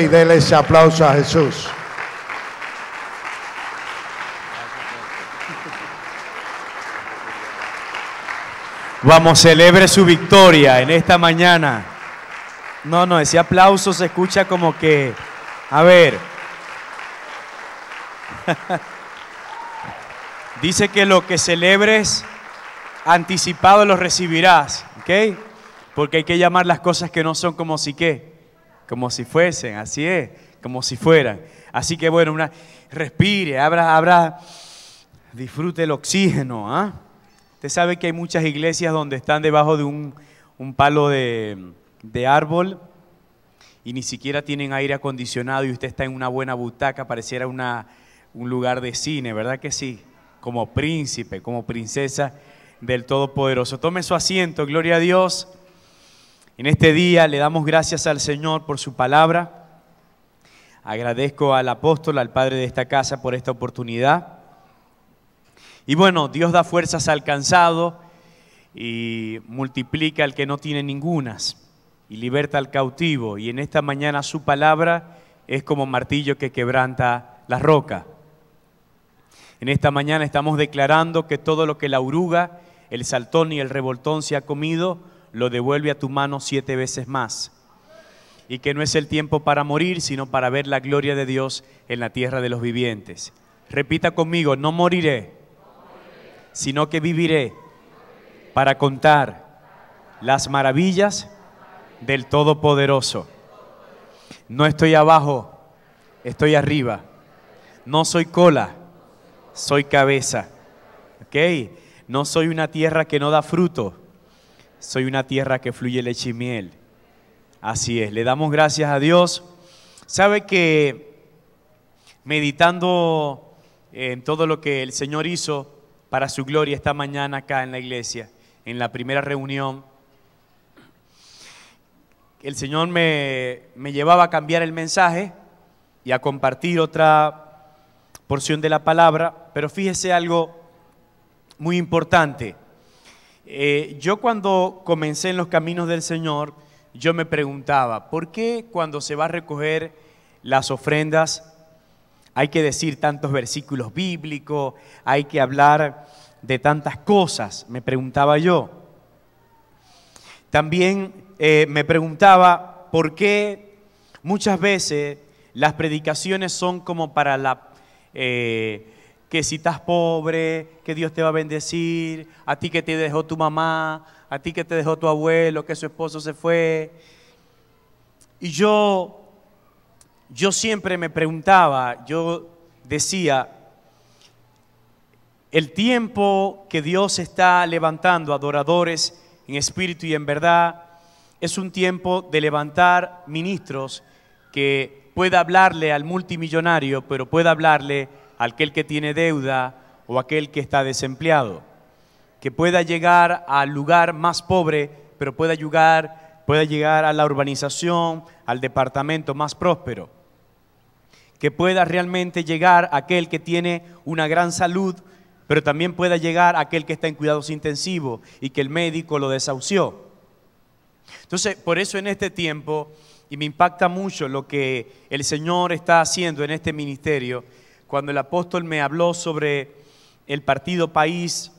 y déle ese aplauso a Jesús. Vamos, celebre su victoria en esta mañana. No, no, ese aplauso se escucha como que, a ver. Dice que lo que celebres anticipado lo recibirás, ¿ok? Porque hay que llamar las cosas que no son como si que como si fuesen, así es, como si fueran. Así que bueno, una, respire, abra, abra, disfrute el oxígeno. ¿ah? Usted sabe que hay muchas iglesias donde están debajo de un, palo de, árbol y ni siquiera tienen aire acondicionado y usted está en una buena butaca, pareciera un lugar de cine, ¿verdad que sí? Como príncipe, como princesa del Todopoderoso. Tome su asiento, gloria a Dios. En este día le damos gracias al Señor por su palabra. Agradezco al apóstol, al padre de esta casa por esta oportunidad. Y bueno, Dios da fuerzas al cansado y multiplica al que no tiene ningunas y liberta al cautivo. Y en esta mañana su palabra es como martillo que quebranta la roca. En esta mañana estamos declarando que todo lo que la oruga, el saltón y el revoltón se ha comido, lo devuelve a tu mano siete veces más. Y que no es el tiempo para morir, sino para ver la gloria de Dios en la tierra de los vivientes. Repita conmigo, no moriré, sino que viviré para contar las maravillas del Todopoderoso. No estoy abajo, estoy arriba. No soy cola, soy cabeza. ¿Ok? No soy una tierra que no da fruto, soy una tierra que fluye leche y miel. Así es, le damos gracias a Dios. Sabe que meditando en todo lo que el Señor hizo para su gloria esta mañana acá en la iglesia, en la primera reunión, el Señor me, me llevaba a cambiar el mensaje y a compartir otra porción de la palabra, pero fíjese algo muy importante. Eh, yo cuando comencé en los caminos del Señor, yo me preguntaba, ¿por qué cuando se va a recoger las ofrendas hay que decir tantos versículos bíblicos, hay que hablar de tantas cosas? Me preguntaba yo. También eh, me preguntaba por qué muchas veces las predicaciones son como para la... Eh, que si estás pobre, que Dios te va a bendecir, a ti que te dejó tu mamá, a ti que te dejó tu abuelo, que su esposo se fue. Y yo, yo siempre me preguntaba, yo decía, el tiempo que Dios está levantando adoradores en espíritu y en verdad es un tiempo de levantar ministros que pueda hablarle al multimillonario, pero pueda hablarle aquel que tiene deuda o aquel que está desempleado. Que pueda llegar al lugar más pobre, pero pueda llegar, pueda llegar a la urbanización, al departamento más próspero. Que pueda realmente llegar aquel que tiene una gran salud, pero también pueda llegar aquel que está en cuidados intensivos y que el médico lo desahució. Entonces, por eso en este tiempo, y me impacta mucho lo que el Señor está haciendo en este ministerio, cuando el apóstol me habló sobre el partido país,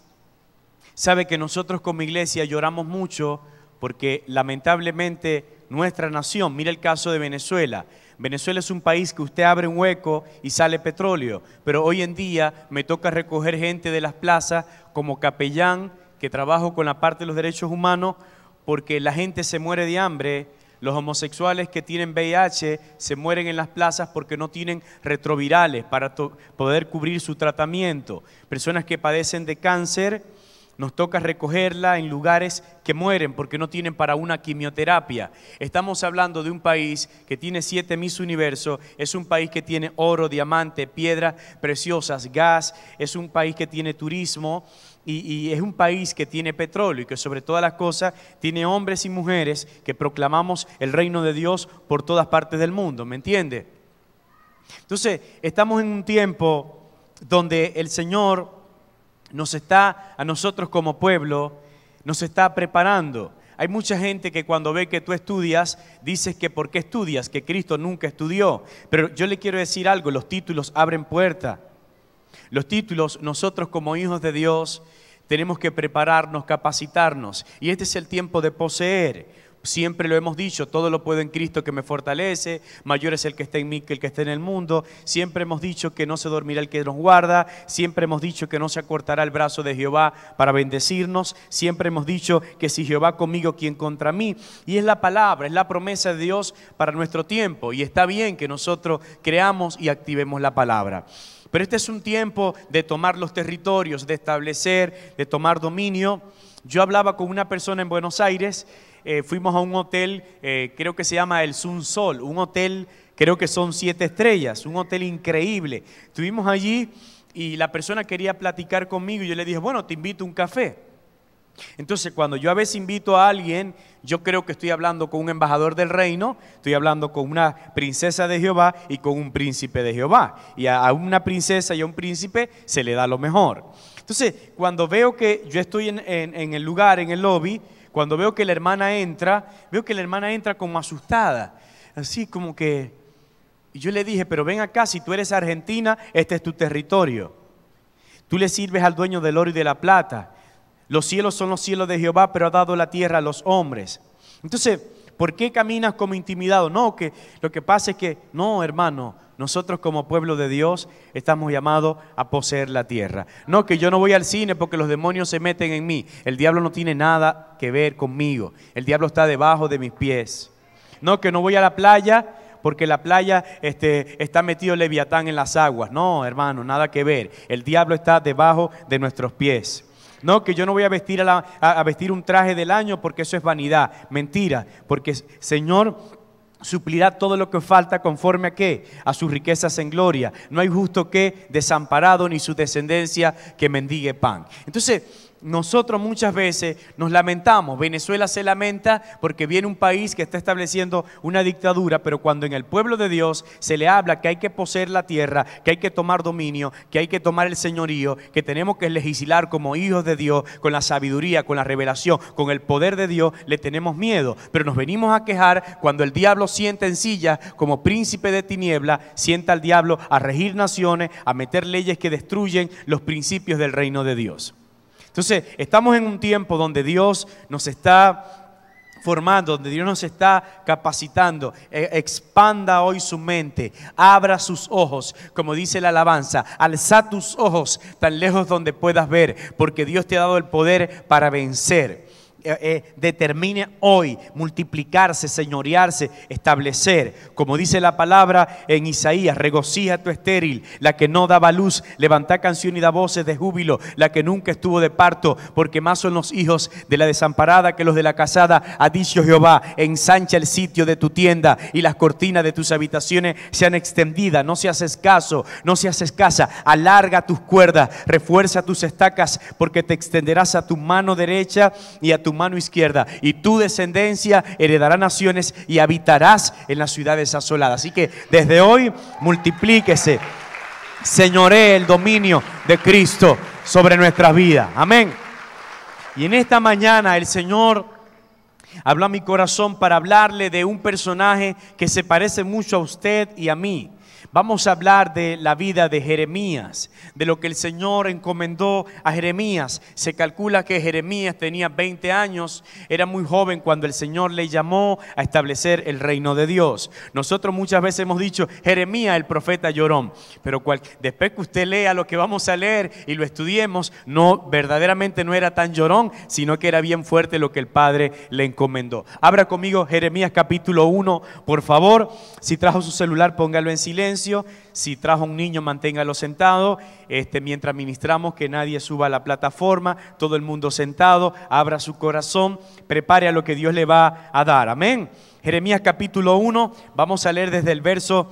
sabe que nosotros como iglesia lloramos mucho porque lamentablemente nuestra nación, mira el caso de Venezuela, Venezuela es un país que usted abre un hueco y sale petróleo, pero hoy en día me toca recoger gente de las plazas como capellán que trabajo con la parte de los derechos humanos porque la gente se muere de hambre los homosexuales que tienen VIH se mueren en las plazas porque no tienen retrovirales para poder cubrir su tratamiento. Personas que padecen de cáncer, nos toca recogerla en lugares que mueren porque no tienen para una quimioterapia. Estamos hablando de un país que tiene siete mis universos, es un país que tiene oro, diamante, piedras preciosas, gas, es un país que tiene turismo, y, es un país que tiene petróleo y que sobre todas las cosas tiene hombres y mujeres que proclamamos el reino de Dios por todas partes del mundo, ¿me entiende? Entonces, estamos en un tiempo donde el Señor nos está, a nosotros como pueblo, nos está preparando. Hay mucha gente que cuando ve que tú estudias, dices que por qué estudias, que Cristo nunca estudió. Pero yo le quiero decir algo, los títulos abren puertas. Los títulos, nosotros como hijos de Dios tenemos que prepararnos, capacitarnos. Y este es el tiempo de poseer. Siempre lo hemos dicho, todo lo puedo en Cristo que me fortalece, mayor es el que está en mí que el que está en el mundo. Siempre hemos dicho que no se dormirá el que nos guarda, siempre hemos dicho que no se acortará el brazo de Jehová para bendecirnos, siempre hemos dicho que si Jehová conmigo, quien contra mí. Y es la palabra, es la promesa de Dios para nuestro tiempo. Y está bien que nosotros creamos y activemos la palabra. Pero este es un tiempo de tomar los territorios, de establecer, de tomar dominio. Yo hablaba con una persona en Buenos Aires, eh, fuimos a un hotel, eh, creo que se llama el Sun Sol, un hotel, creo que son siete estrellas, un hotel increíble. Estuvimos allí y la persona quería platicar conmigo y yo le dije, bueno, te invito a un café. Entonces, cuando yo a veces invito a alguien, yo creo que estoy hablando con un embajador del reino, estoy hablando con una princesa de Jehová y con un príncipe de Jehová. Y a una princesa y a un príncipe se le da lo mejor. Entonces, cuando veo que yo estoy en, el lugar, en el lobby, cuando veo que la hermana entra, veo que la hermana entra como asustada, así como que... Y yo le dije, pero ven acá, si tú eres argentina, este es tu territorio. Tú le sirves al dueño del oro y de la plata. Los cielos son los cielos de Jehová, pero ha dado la tierra a los hombres. Entonces, ¿por qué caminas como intimidado? No, que lo que pasa es que, no, hermano, nosotros como pueblo de Dios estamos llamados a poseer la tierra. No, que yo no voy al cine porque los demonios se meten en mí. El diablo no tiene nada que ver conmigo. El diablo está debajo de mis pies. No, que no voy a la playa porque la playa este, está metido leviatán en las aguas. No, hermano, nada que ver. El diablo está debajo de nuestros pies. No, que yo no voy a vestir, a, vestir un traje del año porque eso es vanidad. Mentira, porque Señor suplirá todo lo que falta conforme a qué? A sus riquezas en gloria. No hay justo que desamparado ni su descendencia que mendigue pan. Entonces, nosotros muchas veces nos lamentamos. Venezuela se lamenta porque viene un país que está estableciendo una dictadura, pero cuando en el pueblo de Dios se le habla que hay que poseer la tierra, que hay que tomar dominio, que hay que tomar el señorío, que tenemos que legislar como hijos de Dios, con la sabiduría, con la revelación, con el poder de Dios, le tenemos miedo. Pero nos venimos a quejar cuando el diablo sienta en silla como príncipe de tiniebla, sienta al diablo a regir naciones, a meter leyes que destruyen los principios del reino de Dios. Entonces, estamos en un tiempo donde Dios nos está formando, donde Dios nos está capacitando. E, expanda hoy su mente, abra sus ojos, como dice la alabanza, alza tus ojos tan lejos donde puedas ver, porque Dios te ha dado el poder para vencer. Eh, eh, determine hoy multiplicarse, señorearse, establecer. Como dice la palabra en Isaías, regocija tu estéril, la que no daba luz, levanta canción y da voces de júbilo, la que nunca estuvo de parto, porque más son los hijos de la desamparada que los de la casada, ha dicho Jehová, ensancha el sitio de tu tienda y las cortinas de tus habitaciones sean extendidas, no seas escaso, no seas escasa, alarga tus cuerdas, refuerza tus estacas, porque te extenderás a tu mano derecha y a tu mano izquierda y tu descendencia heredará naciones y habitarás en las ciudades asoladas. Así que desde hoy multiplíquese, señore el dominio de Cristo sobre nuestras vidas. Amén. Y en esta mañana el Señor habló a mi corazón para hablarle de un personaje que se parece mucho a usted y a mí. Vamos a hablar de la vida de Jeremías, de lo que el Señor encomendó a Jeremías. Se calcula que Jeremías tenía 20 años, era muy joven cuando el Señor le llamó a establecer el reino de Dios. Nosotros muchas veces hemos dicho, Jeremías el profeta llorón, pero después que usted lea lo que vamos a leer y lo estudiemos, no verdaderamente no era tan llorón, sino que era bien fuerte lo que el Padre le encomendó. Abra conmigo Jeremías capítulo 1, por favor. Si trajo su celular, póngalo en silencio. Si trajo un niño, manténgalo sentado. Este, mientras ministramos, que nadie suba a la plataforma, todo el mundo sentado, abra su corazón, prepare a lo que Dios le va a dar. Amén. Jeremías capítulo 1, vamos a leer desde el verso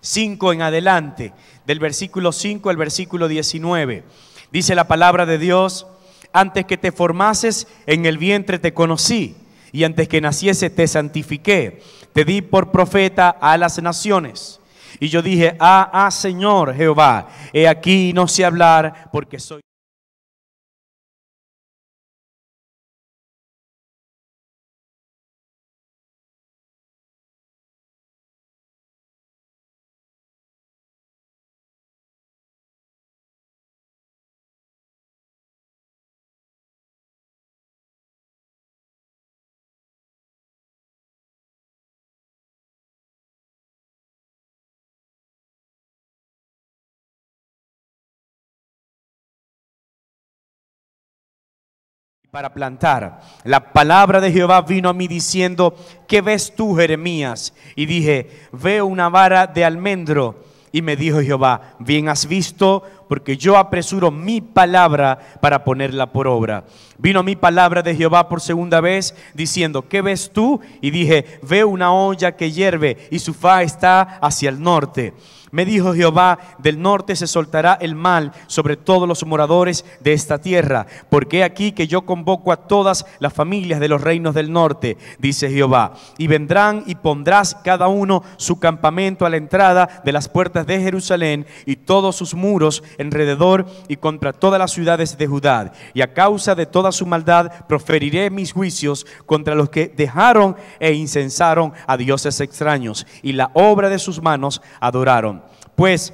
5 en adelante, del versículo 5 al versículo 19. Dice la palabra de Dios, antes que te formases en el vientre te conocí y antes que naciese te santifiqué. Te di por profeta a las naciones. Y yo dije, ah, ah, Señor Jehová, he aquí no sé hablar porque soy... para plantar. La palabra de Jehová vino a mí diciendo, ¿qué ves tú, Jeremías? Y dije, veo una vara de almendro. Y me dijo Jehová, bien has visto, porque yo apresuro mi palabra para ponerla por obra. Vino mi palabra de Jehová por segunda vez, diciendo, ¿qué ves tú? Y dije, veo una olla que hierve y su fa está hacia el norte. Me dijo Jehová, del norte se soltará el mal sobre todos los moradores de esta tierra, porque aquí que yo convoco a todas las familias de los reinos del norte, dice Jehová, y vendrán y pondrás cada uno su campamento a la entrada de las puertas de Jerusalén y todos sus muros alrededor y contra todas las ciudades de Judá. Y a causa de toda su maldad proferiré mis juicios contra los que dejaron e incensaron a dioses extraños y la obra de sus manos adoraron. Pues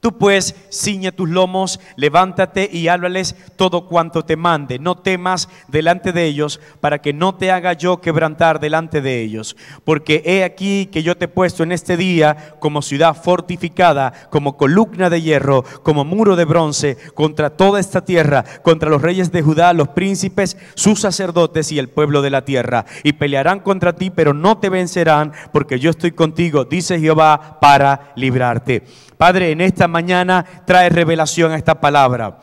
Tú pues ciñe tus lomos, levántate y háblales todo cuanto te mande. No temas delante de ellos, para que no te haga yo quebrantar delante de ellos. Porque he aquí que yo te he puesto en este día como ciudad fortificada, como columna de hierro, como muro de bronce, contra toda esta tierra, contra los reyes de Judá, los príncipes, sus sacerdotes y el pueblo de la tierra. Y pelearán contra ti, pero no te vencerán, porque yo estoy contigo, dice Jehová, para librarte. Padre, en esta mañana trae revelación a esta palabra.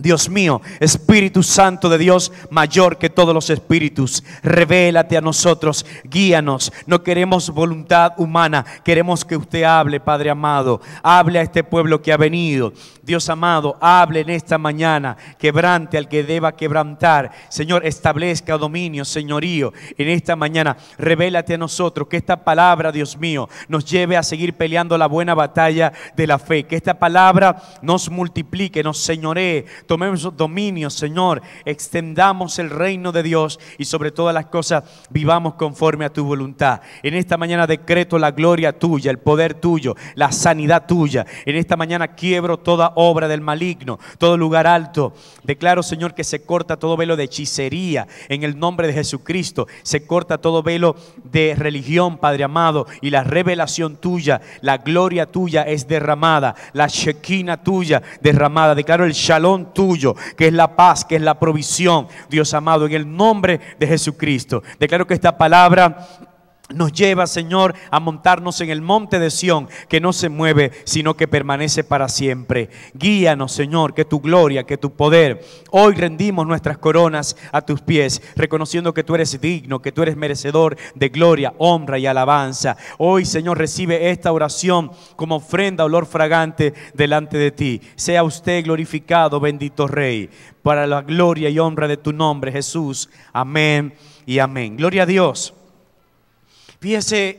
Dios mío, Espíritu Santo de Dios, mayor que todos los espíritus, revélate a nosotros, guíanos. No queremos voluntad humana, queremos que usted hable, Padre amado. Hable a este pueblo que ha venido. Dios amado, hable en esta mañana, quebrante al que deba quebrantar. Señor, establezca dominio, señorío, en esta mañana. Revélate a nosotros que esta palabra, Dios mío, nos lleve a seguir peleando la buena batalla de la fe. Que esta palabra nos multiplique, nos señoree tomemos dominio, Señor, extendamos el reino de Dios y sobre todas las cosas vivamos conforme a tu voluntad. En esta mañana decreto la gloria tuya, el poder tuyo, la sanidad tuya. En esta mañana quiebro toda obra del maligno, todo lugar alto. Declaro, Señor, que se corta todo velo de hechicería en el nombre de Jesucristo. Se corta todo velo de religión, Padre amado, y la revelación tuya, la gloria tuya es derramada, la shekina tuya derramada. Declaro el shalom tuyo que es la paz, que es la provisión, Dios amado, en el nombre de Jesucristo. Declaro que esta palabra nos lleva, Señor, a montarnos en el monte de Sión, que no se mueve, sino que permanece para siempre. Guíanos, Señor, que tu gloria, que tu poder. Hoy rendimos nuestras coronas a tus pies, reconociendo que tú eres digno, que tú eres merecedor de gloria, honra y alabanza. Hoy, Señor, recibe esta oración como ofrenda, olor fragante delante de ti. Sea usted glorificado, bendito Rey, para la gloria y honra de tu nombre, Jesús. Amén y amén. Gloria a Dios. Fíjese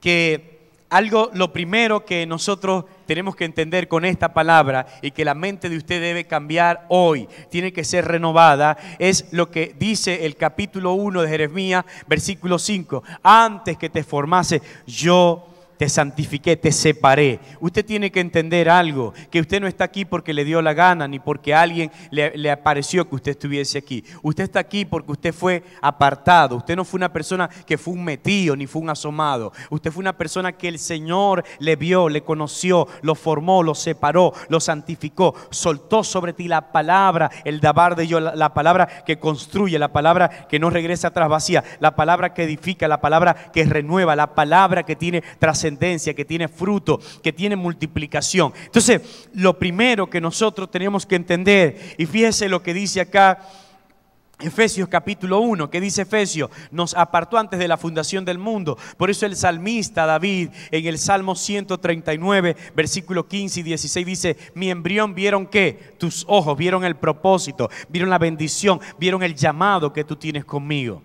que algo, lo primero que nosotros tenemos que entender con esta palabra y que la mente de usted debe cambiar hoy, tiene que ser renovada, es lo que dice el capítulo 1 de Jeremías, versículo 5. Antes que te formase, yo te santifiqué, te separé. Usted tiene que entender algo, que usted no está aquí porque le dio la gana, ni porque alguien le, le apareció que usted estuviese aquí. Usted está aquí porque usted fue apartado. Usted no fue una persona que fue un metido, ni fue un asomado. Usted fue una persona que el Señor le vio, le conoció, lo formó, lo separó, lo santificó, soltó sobre ti la palabra, el dabar de Dios, la, palabra que construye, la palabra que no regresa atrás vacía, la palabra que edifica, la palabra que renueva, la palabra que tiene trascendencia que tiene fruto, que tiene multiplicación. Entonces, lo primero que nosotros tenemos que entender, y fíjese lo que dice acá Efesios capítulo 1, que dice Efesios, nos apartó antes de la fundación del mundo. Por eso el salmista David en el Salmo 139, versículo 15 y 16 dice, mi embrión vieron que tus ojos vieron el propósito, vieron la bendición, vieron el llamado que tú tienes conmigo.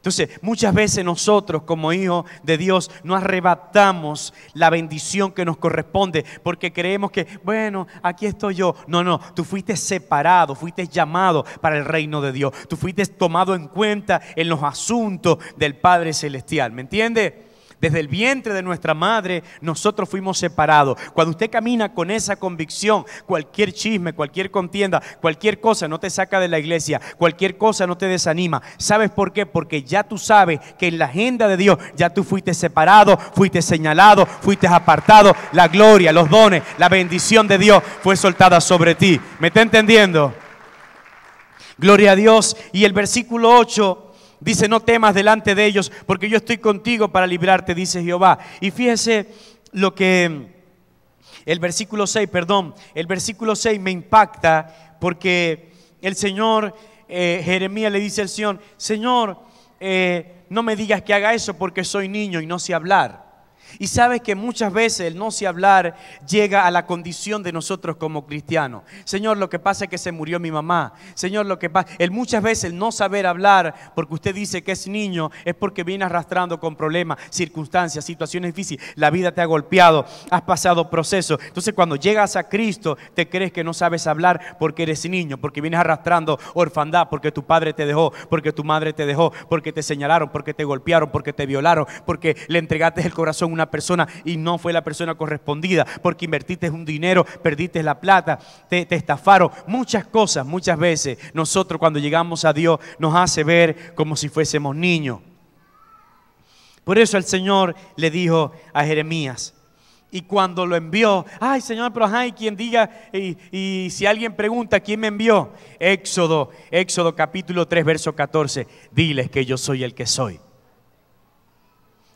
Entonces, muchas veces nosotros como hijos de Dios no arrebatamos la bendición que nos corresponde porque creemos que, bueno, aquí estoy yo. No, no, tú fuiste separado, fuiste llamado para el reino de Dios. Tú fuiste tomado en cuenta en los asuntos del Padre Celestial. ¿Me entiendes? Desde el vientre de nuestra madre nosotros fuimos separados. Cuando usted camina con esa convicción, cualquier chisme, cualquier contienda, cualquier cosa no te saca de la iglesia, cualquier cosa no te desanima. ¿Sabes por qué? Porque ya tú sabes que en la agenda de Dios ya tú fuiste separado, fuiste señalado, fuiste apartado. La gloria, los dones, la bendición de Dios fue soltada sobre ti. ¿Me está entendiendo? Gloria a Dios. Y el versículo 8 Dice, no temas delante de ellos, porque yo estoy contigo para librarte, dice Jehová. Y fíjese lo que el versículo 6, perdón, el versículo 6 me impacta porque el Señor, eh, Jeremías le dice al Señor, Señor, eh, no me digas que haga eso porque soy niño y no sé hablar. Y sabes que muchas veces el no sé hablar llega a la condición de nosotros como cristianos. Señor, lo que pasa es que se murió mi mamá. Señor, lo que pasa, que muchas veces el no saber hablar, porque usted dice que es niño, es porque viene arrastrando con problemas, circunstancias, situaciones difíciles. La vida te ha golpeado, has pasado procesos. Entonces, cuando llegas a Cristo, te crees que no sabes hablar porque eres niño, porque vienes arrastrando orfandad, porque tu padre te dejó, porque tu madre te dejó, porque te señalaron, porque te golpearon, porque te violaron, porque le entregaste el corazón persona y no fue la persona correspondida, porque invertiste un dinero, perdiste la plata, te, estafaron. Muchas cosas, muchas veces nosotros cuando llegamos a Dios nos hace ver como si fuésemos niños. Por eso el Señor le dijo a Jeremías, y cuando lo envió, ay Señor, pero hay quien diga, y, y, si alguien pregunta, ¿quién me envió? Éxodo, Éxodo capítulo 3, verso 14, diles que yo soy el que soy.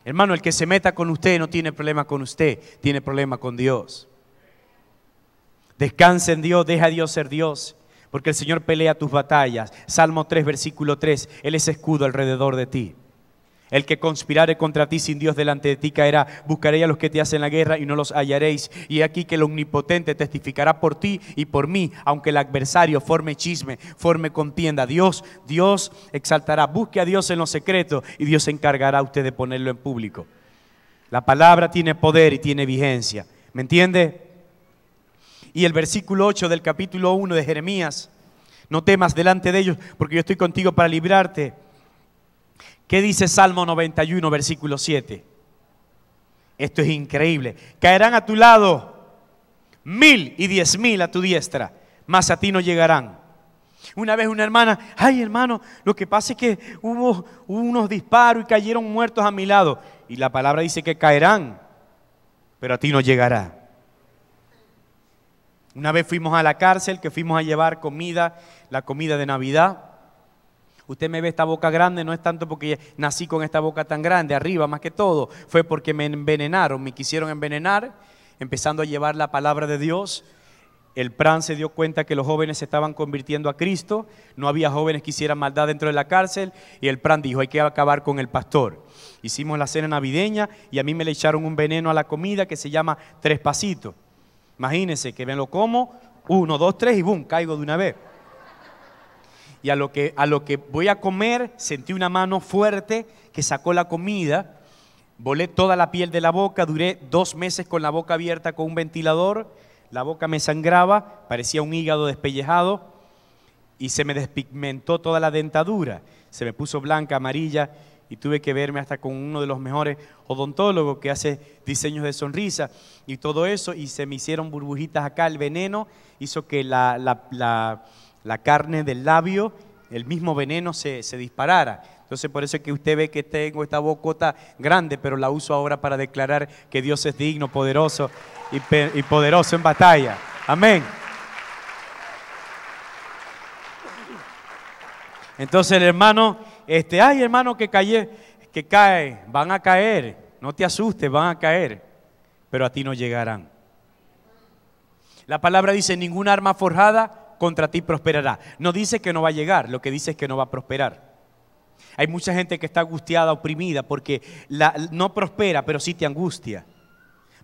Hermano, el que se meta con usted no tiene problema con usted, tiene problema con Dios. Descansa en Dios, deja a Dios ser Dios, porque el Señor pelea tus batallas. Salmo 3, versículo 3, Él es escudo alrededor de ti. El que conspirare contra ti sin Dios delante de ti caerá. Buscaré a los que te hacen la guerra y no los hallaréis. Y aquí que el omnipotente testificará por ti y por mí, aunque el adversario forme chisme, forme contienda. Dios, Dios exaltará. Busque a Dios en los secretos y Dios encargará a usted de ponerlo en público. La palabra tiene poder y tiene vigencia. ¿Me entiende? Y el versículo 8 del capítulo 1 de Jeremías, no temas delante de ellos, porque yo estoy contigo para librarte ¿Qué dice Salmo 91, versículo 7? Esto es increíble. Caerán a tu lado mil y diez mil a tu diestra, mas a ti no llegarán. Una vez una hermana, ay hermano, lo que pasa es que hubo, hubo unos disparos y cayeron muertos a mi lado. Y la palabra dice que caerán, pero a ti no llegará. Una vez fuimos a la cárcel, que fuimos a llevar comida, la comida de Navidad. Usted me ve esta boca grande, no es tanto porque nací con esta boca tan grande, arriba más que todo, fue porque me envenenaron, me quisieron envenenar, empezando a llevar la palabra de Dios. El PRAN se dio cuenta que los jóvenes se estaban convirtiendo a Cristo, no había jóvenes que hicieran maldad dentro de la cárcel y el PRAN dijo, hay que acabar con el pastor. Hicimos la cena navideña y a mí me le echaron un veneno a la comida que se llama tres pasitos. Imagínense que me lo como, uno, dos, tres y boom, caigo de una vez y a lo que, a lo que voy a comer sentí una mano fuerte que sacó la comida, volé toda la piel de la boca, duré dos meses con la boca abierta con un ventilador, la boca me sangraba, parecía un hígado despellejado y se me despigmentó toda la dentadura, se me puso blanca, amarilla y tuve que verme hasta con uno de los mejores odontólogos que hace diseños de sonrisa y todo eso, y se me hicieron burbujitas acá, el veneno hizo que la, la carne del labio, el mismo veneno se, disparara. Entonces por eso es que usted ve que tengo esta bocota grande, pero la uso ahora para declarar que Dios es digno, poderoso y, poderoso en batalla. Amén. Entonces el hermano, este, ay hermano que cae, que cae, van a caer, no te asustes, van a caer, pero a ti no llegarán. La palabra dice, ninguna arma forjada contra ti prosperará. No dice que no va a llegar, lo que dice es que no va a prosperar. Hay mucha gente que está angustiada, oprimida, porque no prospera, pero sí te angustia.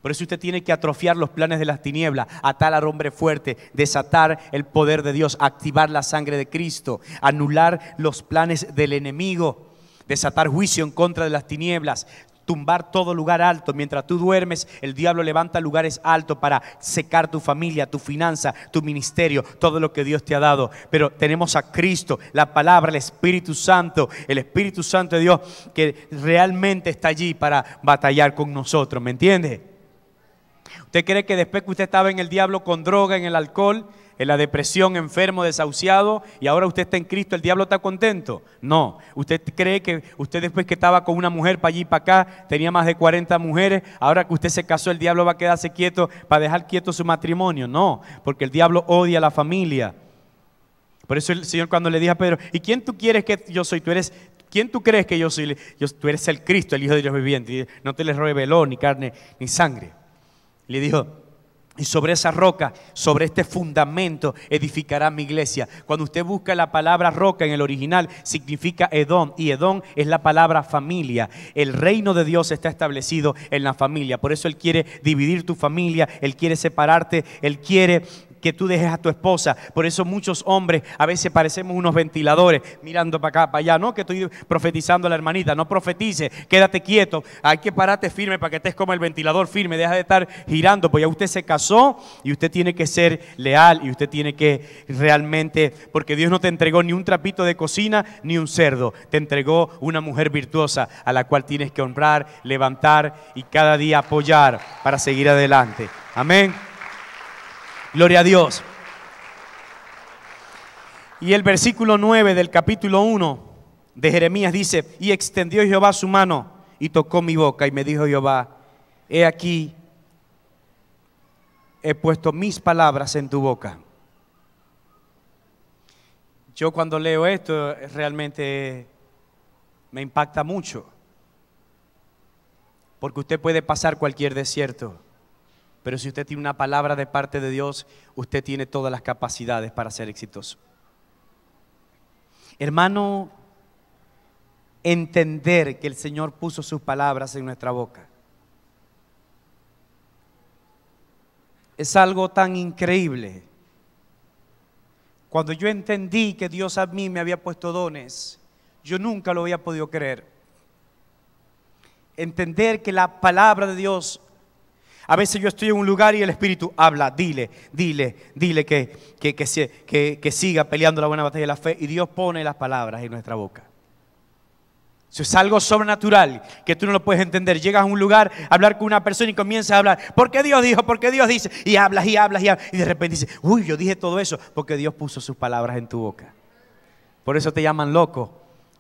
Por eso usted tiene que atrofiar los planes de las tinieblas, atar al hombre fuerte, desatar el poder de Dios, activar la sangre de Cristo, anular los planes del enemigo, desatar juicio en contra de las tinieblas, tumbar todo lugar alto. Mientras tú duermes, el diablo levanta lugares altos para secar tu familia, tu finanza, tu ministerio, todo lo que Dios te ha dado. Pero tenemos a Cristo, la palabra, el Espíritu Santo, el Espíritu Santo de Dios que realmente está allí para batallar con nosotros. ¿Me entiende? ¿Usted cree que después que usted estaba en el diablo con droga, en el alcohol, en la depresión, enfermo, desahuciado, y ahora usted está en Cristo, el diablo está contento. No, usted cree que usted después que estaba con una mujer para allí y para acá, tenía más de 40 mujeres, ahora que usted se casó, el diablo va a quedarse quieto para dejar quieto su matrimonio. No, porque el diablo odia a la familia. Por eso el Señor cuando le dijo a Pedro, ¿y quién tú quieres que yo soy? Tú eres ¿Quién tú crees que yo soy? tú eres el Cristo, el Hijo de Dios viviente. No te les reveló ni carne ni sangre. Le dijo, y sobre esa roca, sobre este fundamento, edificará mi iglesia. Cuando usted busca la palabra roca en el original, significa Edom. Y Edom es la palabra familia. El reino de Dios está establecido en la familia. Por eso Él quiere dividir tu familia, Él quiere separarte, Él quiere que tú dejes a tu esposa. Por eso muchos hombres a veces parecemos unos ventiladores mirando para acá, para allá. No que estoy profetizando a la hermanita, no profetice, quédate quieto. Hay que pararte firme para que estés como el ventilador firme. Deja de estar girando, pues ya usted se casó y usted tiene que ser leal y usted tiene que realmente, porque Dios no te entregó ni un trapito de cocina ni un cerdo, te entregó una mujer virtuosa a la cual tienes que honrar, levantar y cada día apoyar para seguir adelante. Amén. Gloria a Dios. Y el versículo 9 del capítulo 1 de Jeremías dice, y extendió Jehová su mano y tocó mi boca y me dijo Jehová, he aquí, he puesto mis palabras en tu boca. Yo cuando leo esto realmente me impacta mucho, porque usted puede pasar cualquier desierto pero si usted tiene una palabra de parte de Dios, usted tiene todas las capacidades para ser exitoso. Hermano, entender que el Señor puso sus palabras en nuestra boca. Es algo tan increíble. Cuando yo entendí que Dios a mí me había puesto dones, yo nunca lo había podido creer. Entender que la palabra de Dios a veces yo estoy en un lugar y el Espíritu habla, dile, dile, dile que, que, siga peleando la buena batalla de la fe. Y Dios pone las palabras en nuestra boca. Eso es algo sobrenatural que tú no lo puedes entender. Llegas a un lugar, hablar con una persona y comienzas a hablar. ¿Por qué Dios dijo? ¿Por qué Dios dice? Y hablas y hablas y hablas. Y de repente dice, uy, yo dije todo eso porque Dios puso sus palabras en tu boca. Por eso te llaman loco.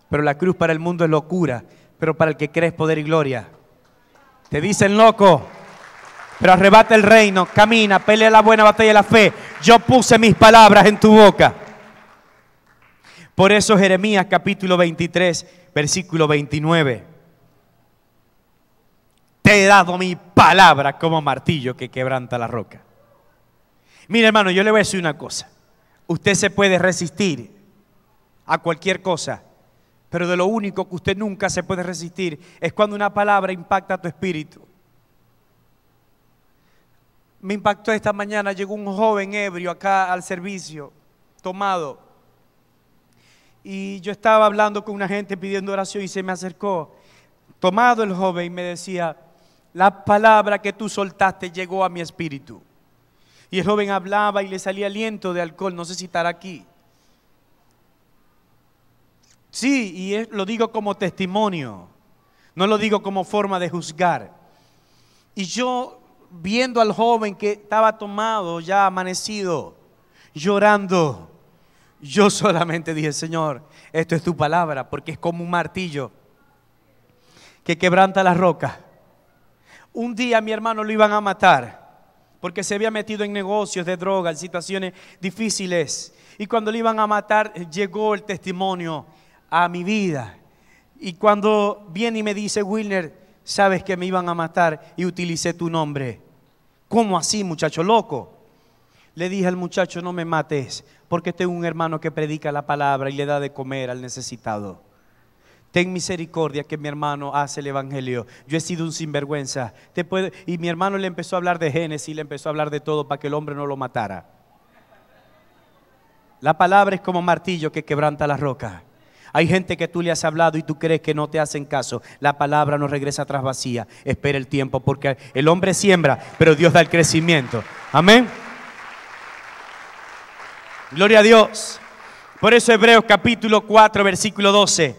Pero la cruz para el mundo es locura. Pero para el que crees poder y gloria. Te dicen loco pero arrebata el reino, camina, pelea la buena batalla de la fe. Yo puse mis palabras en tu boca. Por eso Jeremías capítulo 23, versículo 29. Te he dado mi palabra como martillo que quebranta la roca. Mire hermano, yo le voy a decir una cosa. Usted se puede resistir a cualquier cosa, pero de lo único que usted nunca se puede resistir es cuando una palabra impacta a tu espíritu. Me impactó esta mañana, llegó un joven ebrio acá al servicio, tomado. Y yo estaba hablando con una gente pidiendo oración y se me acercó, tomado el joven, y me decía, la palabra que tú soltaste llegó a mi espíritu. Y el joven hablaba y le salía aliento de alcohol, no sé si estará aquí. Sí, y lo digo como testimonio, no lo digo como forma de juzgar. Y yo viendo al joven que estaba tomado, ya amanecido, llorando, yo solamente dije, Señor, esto es tu palabra, porque es como un martillo que quebranta la roca Un día mi hermano lo iban a matar porque se había metido en negocios de droga, en situaciones difíciles. Y cuando lo iban a matar, llegó el testimonio a mi vida. Y cuando viene y me dice, Wilner, sabes que me iban a matar y utilicé tu nombre. ¿Cómo así, muchacho loco? Le dije al muchacho, no me mates, porque tengo un hermano que predica la palabra y le da de comer al necesitado. Ten misericordia que mi hermano hace el evangelio. Yo he sido un sinvergüenza. Y mi hermano le empezó a hablar de Génesis, Y le empezó a hablar de todo para que el hombre no lo matara. La palabra es como martillo que quebranta la roca. Hay gente que tú le has hablado y tú crees que no te hacen caso. La palabra no regresa tras vacía. Espera el tiempo porque el hombre siembra, pero Dios da el crecimiento. Amén. Gloria a Dios. Por eso Hebreos capítulo 4, versículo 12.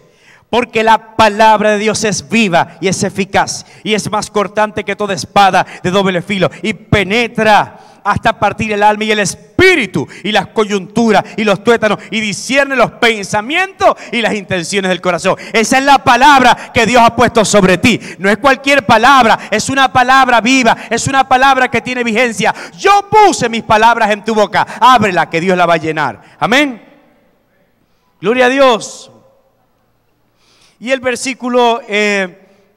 Porque la palabra de Dios es viva y es eficaz y es más cortante que toda espada de doble filo y penetra hasta partir el alma y el espíritu y las coyunturas y los tuétanos y discierne los pensamientos y las intenciones del corazón. Esa es la palabra que Dios ha puesto sobre ti. No es cualquier palabra, es una palabra viva, es una palabra que tiene vigencia. Yo puse mis palabras en tu boca. Ábrela que Dios la va a llenar. Amén. Gloria a Dios. Y el versículo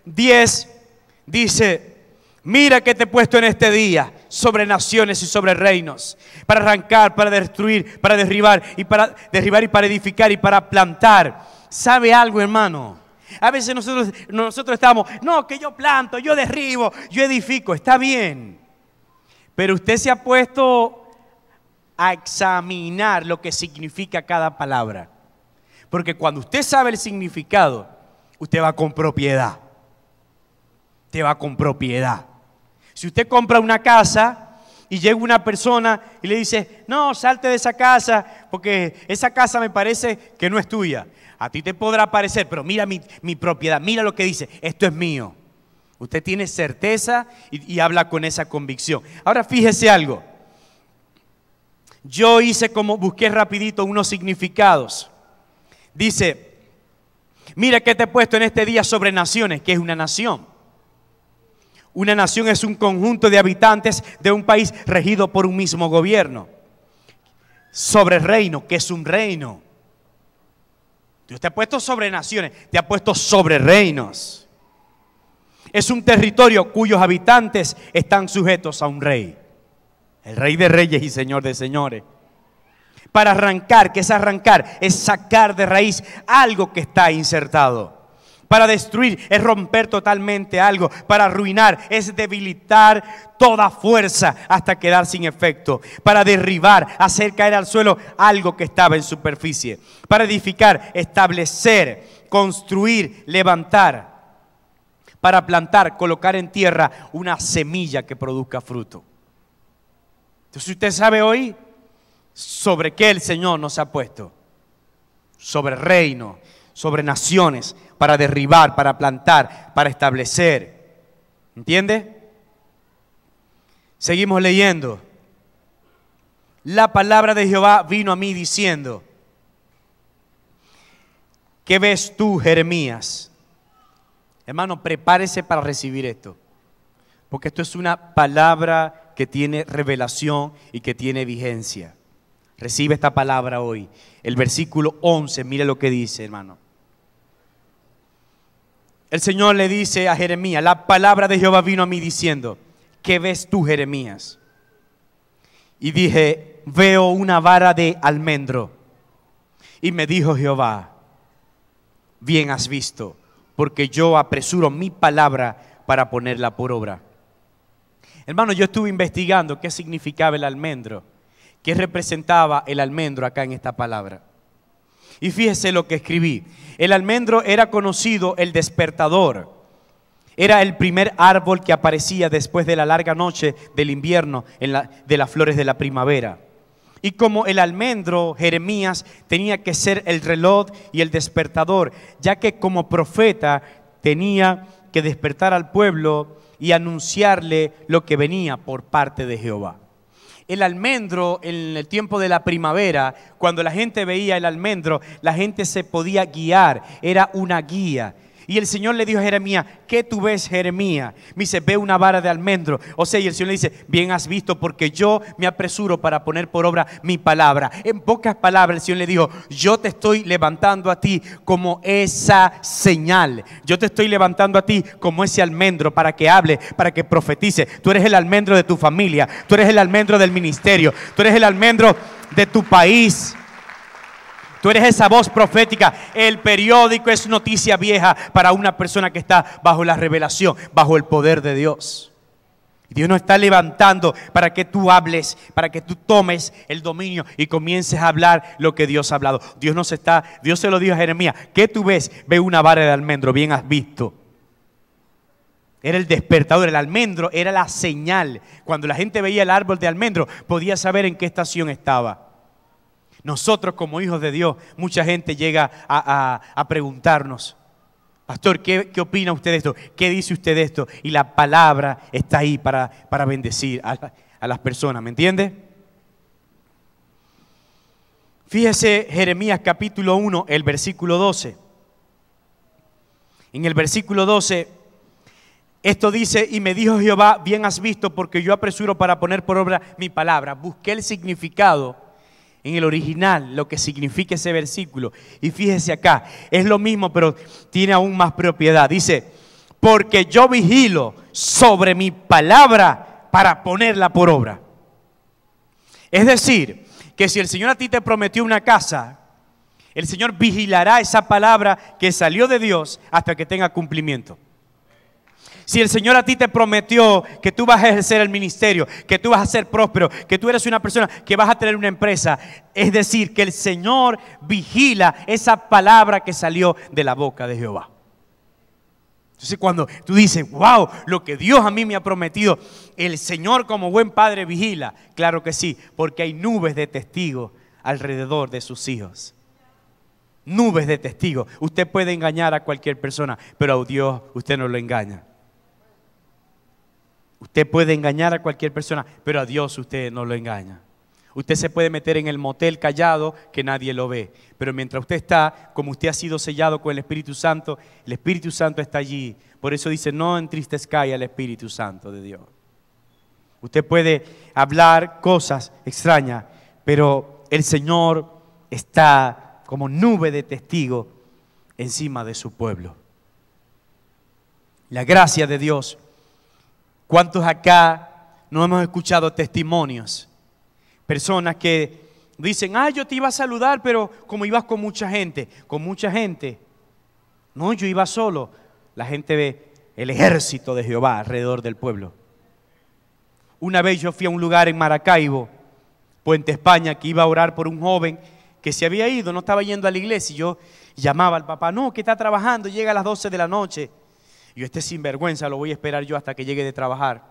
10 eh, dice, Mira que te he puesto en este día sobre naciones y sobre reinos, para arrancar, para destruir, para derribar y para derribar y para edificar y para plantar. ¿Sabe algo, hermano? A veces nosotros nosotros estamos, no, que yo planto, yo derribo, yo edifico, está bien. Pero usted se ha puesto a examinar lo que significa cada palabra. Porque cuando usted sabe el significado, usted va con propiedad. Te va con propiedad. Si usted compra una casa y llega una persona y le dice, no, salte de esa casa porque esa casa me parece que no es tuya. A ti te podrá parecer, pero mira mi, propiedad, mira lo que dice, esto es mío. Usted tiene certeza y, y habla con esa convicción. Ahora fíjese algo. Yo hice como, busqué rapidito unos significados. Dice, mira que te he puesto en este día sobre naciones, que es una nación. Una nación es un conjunto de habitantes de un país regido por un mismo gobierno. Sobre reino, que es un reino. Dios te ha puesto sobre naciones, te ha puesto sobre reinos. Es un territorio cuyos habitantes están sujetos a un rey. El rey de reyes y señor de señores. Para arrancar, que es arrancar, es sacar de raíz algo que está insertado. Para destruir es romper totalmente algo. Para arruinar es debilitar toda fuerza hasta quedar sin efecto. Para derribar, hacer caer al suelo algo que estaba en superficie. Para edificar, establecer, construir, levantar. Para plantar, colocar en tierra una semilla que produzca fruto. Entonces usted sabe hoy sobre qué el Señor nos ha puesto. Sobre reino, sobre naciones, para derribar, para plantar, para establecer. ¿Entiende? Seguimos leyendo. La palabra de Jehová vino a mí diciendo, ¿qué ves tú, Jeremías? Hermano, prepárese para recibir esto, porque esto es una palabra que tiene revelación y que tiene vigencia. Recibe esta palabra hoy. El versículo 11, mire lo que dice, hermano el Señor le dice a Jeremías, la palabra de Jehová vino a mí diciendo, ¿qué ves tú, Jeremías? Y dije, veo una vara de almendro. Y me dijo Jehová, bien has visto, porque yo apresuro mi palabra para ponerla por obra. Hermano, yo estuve investigando qué significaba el almendro, qué representaba el almendro acá en esta palabra. Y fíjese lo que escribí. El almendro era conocido el despertador. Era el primer árbol que aparecía después de la larga noche del invierno en la, de las flores de la primavera. Y como el almendro, Jeremías tenía que ser el reloj y el despertador, ya que como profeta tenía que despertar al pueblo y anunciarle lo que venía por parte de Jehová. El almendro en el tiempo de la primavera, cuando la gente veía el almendro, la gente se podía guiar, era una guía. Y el Señor le dijo a Jeremías, ¿qué tú ves, Jeremías? Me dice, ve una vara de almendro. O sea, y el Señor le dice, bien has visto porque yo me apresuro para poner por obra mi palabra. En pocas palabras el Señor le dijo, yo te estoy levantando a ti como esa señal. Yo te estoy levantando a ti como ese almendro para que hable, para que profetice. Tú eres el almendro de tu familia, tú eres el almendro del ministerio, tú eres el almendro de tu país. Tú eres esa voz profética. El periódico es noticia vieja para una persona que está bajo la revelación, bajo el poder de Dios. Dios nos está levantando para que tú hables, para que tú tomes el dominio y comiences a hablar lo que Dios ha hablado. Dios nos está, Dios se lo dijo a Jeremías, ¿qué tú ves? Ve una vara de almendro, bien has visto. Era el despertador, el almendro era la señal. Cuando la gente veía el árbol de almendro, podía saber en qué estación estaba. Nosotros como hijos de Dios, mucha gente llega a, preguntarnos, Pastor, ¿qué, opina usted de esto? ¿Qué dice usted de esto? Y la palabra está ahí para, para bendecir a, a, las personas, ¿me entiende? Fíjese Jeremías capítulo 1, el versículo 12. En el versículo 12, esto dice, y me dijo Jehová, bien has visto, porque yo apresuro para poner por obra mi palabra. Busqué el significado en el original lo que significa ese versículo. Y fíjese acá, es lo mismo, pero tiene aún más propiedad. Dice, porque yo vigilo sobre mi palabra para ponerla por obra. Es decir, que si el Señor a ti te prometió una casa, el Señor vigilará esa palabra que salió de Dios hasta que tenga cumplimiento. Si el Señor a ti te prometió que tú vas a ejercer el ministerio, que tú vas a ser próspero, que tú eres una persona que vas a tener una empresa, es decir, que el Señor vigila esa palabra que salió de la boca de Jehová. Entonces cuando tú dices, wow, lo que Dios a mí me ha prometido, el Señor como buen padre vigila. Claro que sí, porque hay nubes de testigos alrededor de sus hijos. Nubes de testigos. Usted puede engañar a cualquier persona, pero a Dios usted no lo engaña. Usted puede engañar a cualquier persona, pero a Dios usted no lo engaña. Usted se puede meter en el motel callado que nadie lo ve, pero mientras usted está, como usted ha sido sellado con el Espíritu Santo, el Espíritu Santo está allí. Por eso dice, no entristezcáis al Espíritu Santo de Dios. Usted puede hablar cosas extrañas, pero el Señor está como nube de testigo encima de su pueblo. La gracia de Dios ¿Cuántos acá no hemos escuchado testimonios? Personas que dicen, ah, yo te iba a saludar, pero como ibas con mucha gente, con mucha gente. No, yo iba solo. La gente ve el ejército de Jehová alrededor del pueblo. Una vez yo fui a un lugar en Maracaibo, Puente España, que iba a orar por un joven que se había ido, no estaba yendo a la iglesia. Y yo llamaba al papá, no, que está trabajando, llega a las 12 de la noche. Yo este sinvergüenza lo voy a esperar yo hasta que llegue de trabajar.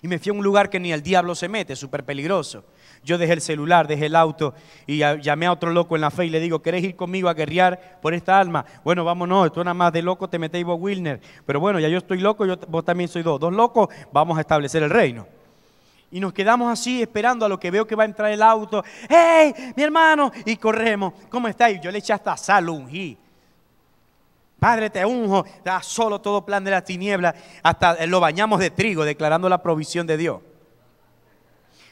Y me fui a un lugar que ni el diablo se mete, súper peligroso. Yo dejé el celular, dejé el auto y llamé a otro loco en la fe y le digo, ¿querés ir conmigo a guerrear por esta alma? Bueno, vámonos, tú nada más de loco te metéis vos, Wilner. Pero bueno, ya yo estoy loco, yo, vos también soy dos. Dos locos, vamos a establecer el reino. Y nos quedamos así esperando a lo que veo que va a entrar el auto. ¡Hey, mi hermano! Y corremos. ¿Cómo estáis? Yo le eché hasta sal, ungí. Padre, te unjo, da solo todo plan de la tiniebla, hasta eh, lo bañamos de trigo, declarando la provisión de Dios.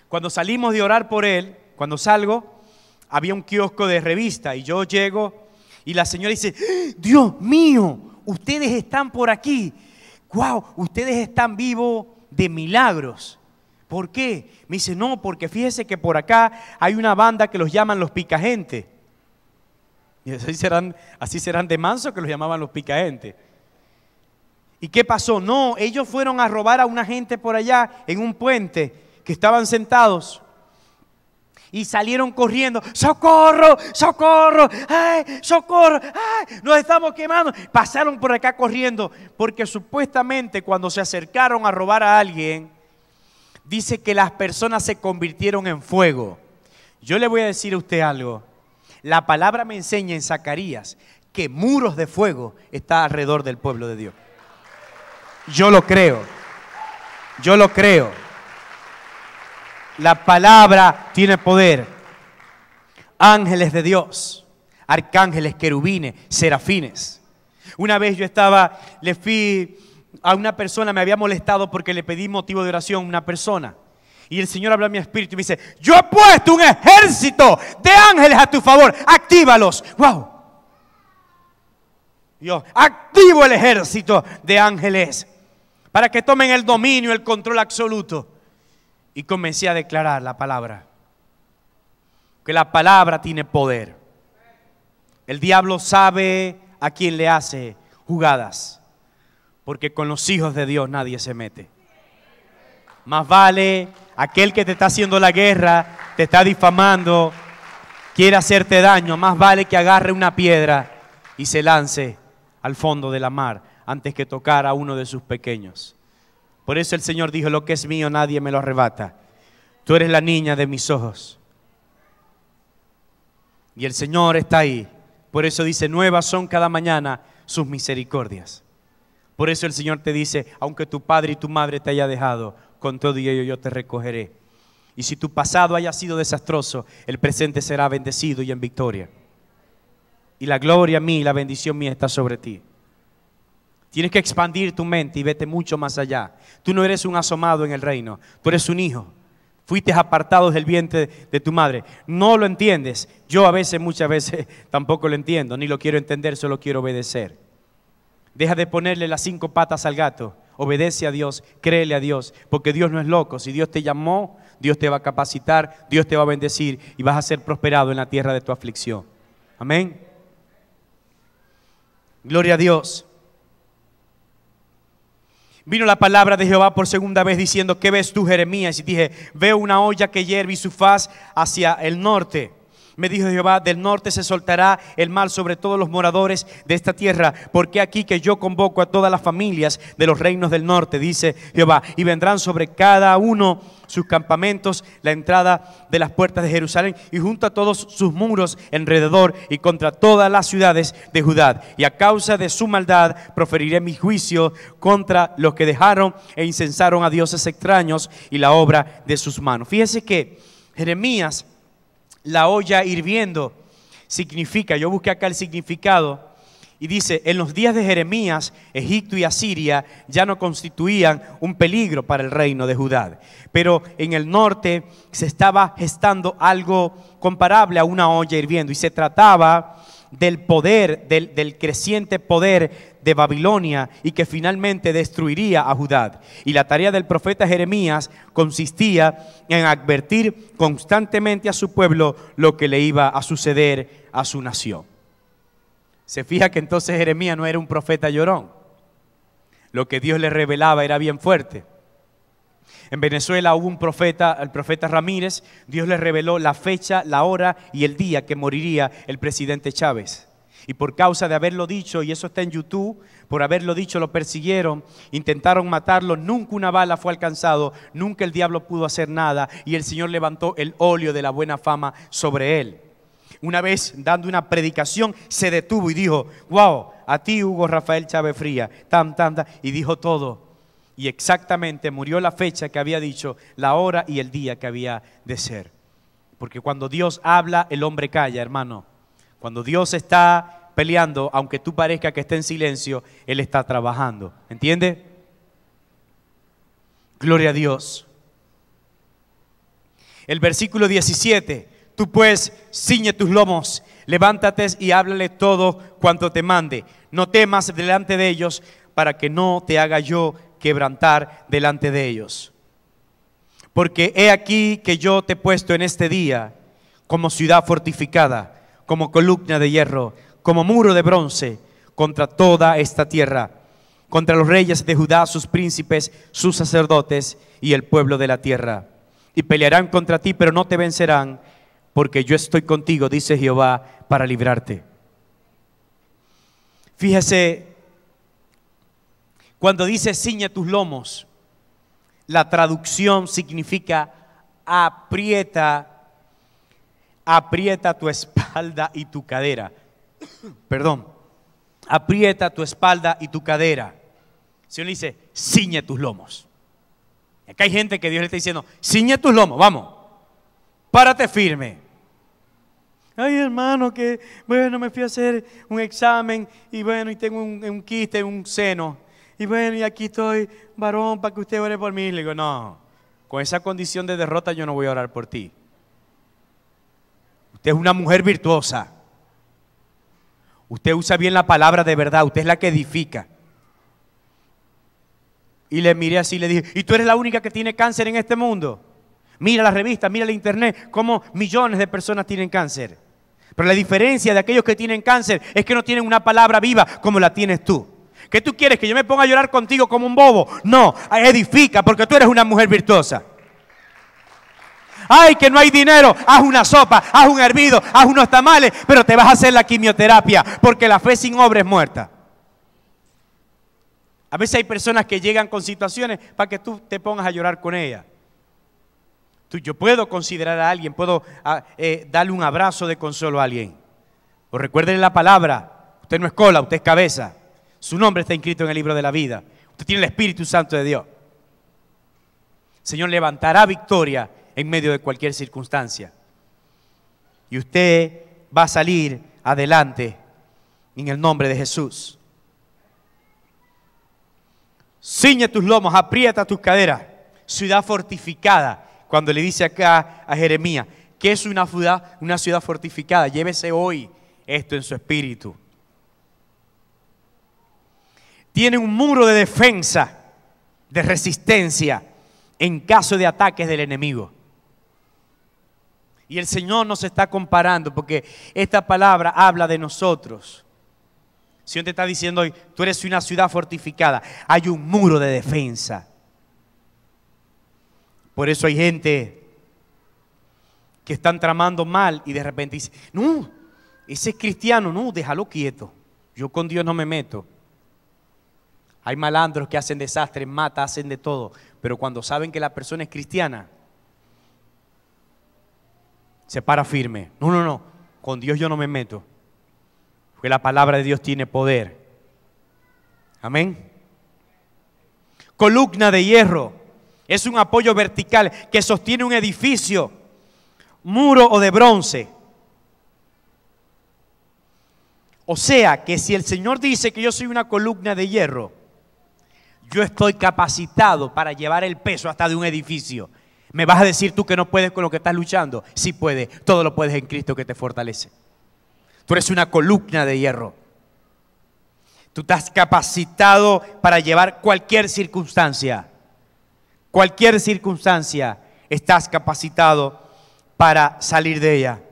Cuando salimos de orar por Él, cuando salgo, había un kiosco de revista y yo llego y la señora dice, ¡Ah, Dios mío, ustedes están por aquí. Wow, ustedes están vivos de milagros. ¿Por qué? Me dice, no, porque fíjese que por acá hay una banda que los llaman los picagentes. Y así serán, así de manso que los llamaban los picaentes. ¿Y qué pasó? No, ellos fueron a robar a una gente por allá en un puente que estaban sentados. Y salieron corriendo, socorro, socorro, ¡Ay, socorro, ¡Ay, nos estamos quemando. Pasaron por acá corriendo, porque supuestamente cuando se acercaron a robar a alguien, dice que las personas se convirtieron en fuego. Yo le voy a decir a usted algo, la palabra me enseña en Zacarías que muros de fuego está alrededor del pueblo de Dios. Yo lo creo. Yo lo creo. La palabra tiene poder. Ángeles de Dios, arcángeles, querubines, serafines. Una vez yo estaba, le fui a una persona, me había molestado porque le pedí motivo de oración a una persona. Y el Señor habla a mi espíritu y me dice, yo he puesto un ejército de ángeles a tu favor, actívalos. ¡Wow! Yo activo el ejército de ángeles para que tomen el dominio, el control absoluto. Y comencé a declarar la palabra. Que la palabra tiene poder. El diablo sabe a quién le hace jugadas. Porque con los hijos de Dios nadie se mete. Más vale aquel que te está haciendo la guerra, te está difamando, quiere hacerte daño. Más vale que agarre una piedra y se lance al fondo de la mar antes que tocar a uno de sus pequeños. Por eso el Señor dijo, lo que es mío nadie me lo arrebata. Tú eres la niña de mis ojos. Y el Señor está ahí. Por eso dice, nuevas son cada mañana sus misericordias. Por eso el Señor te dice, aunque tu padre y tu madre te haya dejado, con todo y ello yo te recogeré. Y si tu pasado haya sido desastroso, el presente será bendecido y en victoria. Y la gloria mí y la bendición mía está sobre ti. Tienes que expandir tu mente y vete mucho más allá. Tú no eres un asomado en el reino, tú eres un hijo. Fuiste apartado del vientre de tu madre. No lo entiendes. Yo a veces, muchas veces, tampoco lo entiendo, ni lo quiero entender, solo quiero obedecer. Deja de ponerle las cinco patas al gato Obedece a Dios, créele a Dios, porque Dios no es loco. Si Dios te llamó, Dios te va a capacitar, Dios te va a bendecir y vas a ser prosperado en la tierra de tu aflicción. Amén. Gloria a Dios. Vino la palabra de Jehová por segunda vez diciendo, ¿qué ves tú, Jeremías? Y dije, veo una olla que hierve y su faz hacia el norte. Me dijo Jehová, del norte se soltará el mal sobre todos los moradores de esta tierra, porque aquí que yo convoco a todas las familias de los reinos del norte, dice Jehová, y vendrán sobre cada uno sus campamentos, la entrada de las puertas de Jerusalén, y junto a todos sus muros alrededor y contra todas las ciudades de Judá. Y a causa de su maldad proferiré mi juicio contra los que dejaron e incensaron a dioses extraños y la obra de sus manos. Fíjese que Jeremías la olla hirviendo, significa, yo busqué acá el significado, y dice, en los días de Jeremías, Egipto y Asiria ya no constituían un peligro para el reino de Judá, pero en el norte se estaba gestando algo comparable a una olla hirviendo, y se trataba del poder, del, creciente poder de Babilonia y que finalmente destruiría a Judá. Y la tarea del profeta Jeremías consistía en advertir constantemente a su pueblo lo que le iba a suceder a su nación. Se fija que entonces Jeremías no era un profeta llorón. Lo que Dios le revelaba era bien fuerte. En Venezuela hubo un profeta, el profeta Ramírez, Dios le reveló la fecha, la hora y el día que moriría el presidente Chávez. Y por causa de haberlo dicho, y eso está en YouTube, por haberlo dicho lo persiguieron, intentaron matarlo, nunca una bala fue alcanzado, nunca el diablo pudo hacer nada y el Señor levantó el óleo de la buena fama sobre él. Una vez dando una predicación, se detuvo y dijo, wow, a ti Hugo Rafael Chávez Fría, tan, tam, y dijo todo y exactamente murió la fecha que había dicho, la hora y el día que había de ser. Porque cuando Dios habla, el hombre calla, hermano. Cuando Dios está peleando, aunque tú parezca que esté en silencio, Él está trabajando. ¿Entiende? Gloria a Dios. El versículo 17, tú pues ciñe tus lomos, levántate y háblale todo cuanto te mande. No temas delante de ellos para que no te haga yo quebrantar delante de ellos. Porque he aquí que yo te he puesto en este día como ciudad fortificada, como columna de hierro, como muro de bronce contra toda esta tierra, contra los reyes de Judá, sus príncipes, sus sacerdotes y el pueblo de la tierra. Y pelearán contra ti, pero no te vencerán, porque yo estoy contigo, dice Jehová, para librarte. Fíjese cuando dice ciñe tus lomos, la traducción significa aprieta, aprieta tu espalda y tu cadera. Perdón, aprieta tu espalda y tu cadera. Si uno dice, ciñe tus lomos. acá hay gente que Dios le está diciendo, ciñe tus lomos, vamos, párate firme. Ay, hermano, que bueno, me fui a hacer un examen y bueno, y tengo un, un quiste, un seno y bueno, y aquí estoy, varón, para que usted ore por mí. Le digo, no, con esa condición de derrota yo no voy a orar por ti. Usted es una mujer virtuosa. Usted usa bien la palabra de verdad, usted es la que edifica. Y le miré así y le dije, ¿y tú eres la única que tiene cáncer en este mundo? Mira la revista, mira el internet, cómo millones de personas tienen cáncer. Pero la diferencia de aquellos que tienen cáncer es que no tienen una palabra viva como la tienes tú. ¿Qué tú quieres? ¿Que yo me ponga a llorar contigo como un bobo? No, edifica porque tú eres una mujer virtuosa. Ay, que no hay dinero, haz una sopa, haz un hervido, haz unos tamales, pero te vas a hacer la quimioterapia porque la fe sin obra es muerta. A veces hay personas que llegan con situaciones para que tú te pongas a llorar con ellas. Yo puedo considerar a alguien, puedo ah, eh, darle un abrazo de consuelo a alguien. O recuerden la palabra, usted no es cola, usted es cabeza. Su nombre está inscrito en el libro de la vida. Usted tiene el Espíritu Santo de Dios. Señor levantará victoria en medio de cualquier circunstancia. Y usted va a salir adelante en el nombre de Jesús. Ciñe tus lomos, aprieta tus caderas. Ciudad fortificada. Cuando le dice acá a Jeremías, que es una ciudad, una ciudad fortificada? Llévese hoy esto en su espíritu tiene un muro de defensa, de resistencia en caso de ataques del enemigo. Y el Señor nos está comparando porque esta palabra habla de nosotros. Si usted te está diciendo hoy, tú eres una ciudad fortificada, hay un muro de defensa. Por eso hay gente que están tramando mal y de repente dice, no, ese es cristiano, no, déjalo quieto, yo con Dios no me meto. Hay malandros que hacen desastres, mata, hacen de todo. Pero cuando saben que la persona es cristiana, se para firme. No, no, no. Con Dios yo no me meto. Porque la palabra de Dios tiene poder. Amén. Columna de hierro. Es un apoyo vertical que sostiene un edificio, muro o de bronce. O sea que si el Señor dice que yo soy una columna de hierro, yo estoy capacitado para llevar el peso hasta de un edificio. ¿Me vas a decir tú que no puedes con lo que estás luchando? Sí puedes, todo lo puedes en Cristo que te fortalece. Tú eres una columna de hierro. Tú estás capacitado para llevar cualquier circunstancia. Cualquier circunstancia estás capacitado para salir de ella.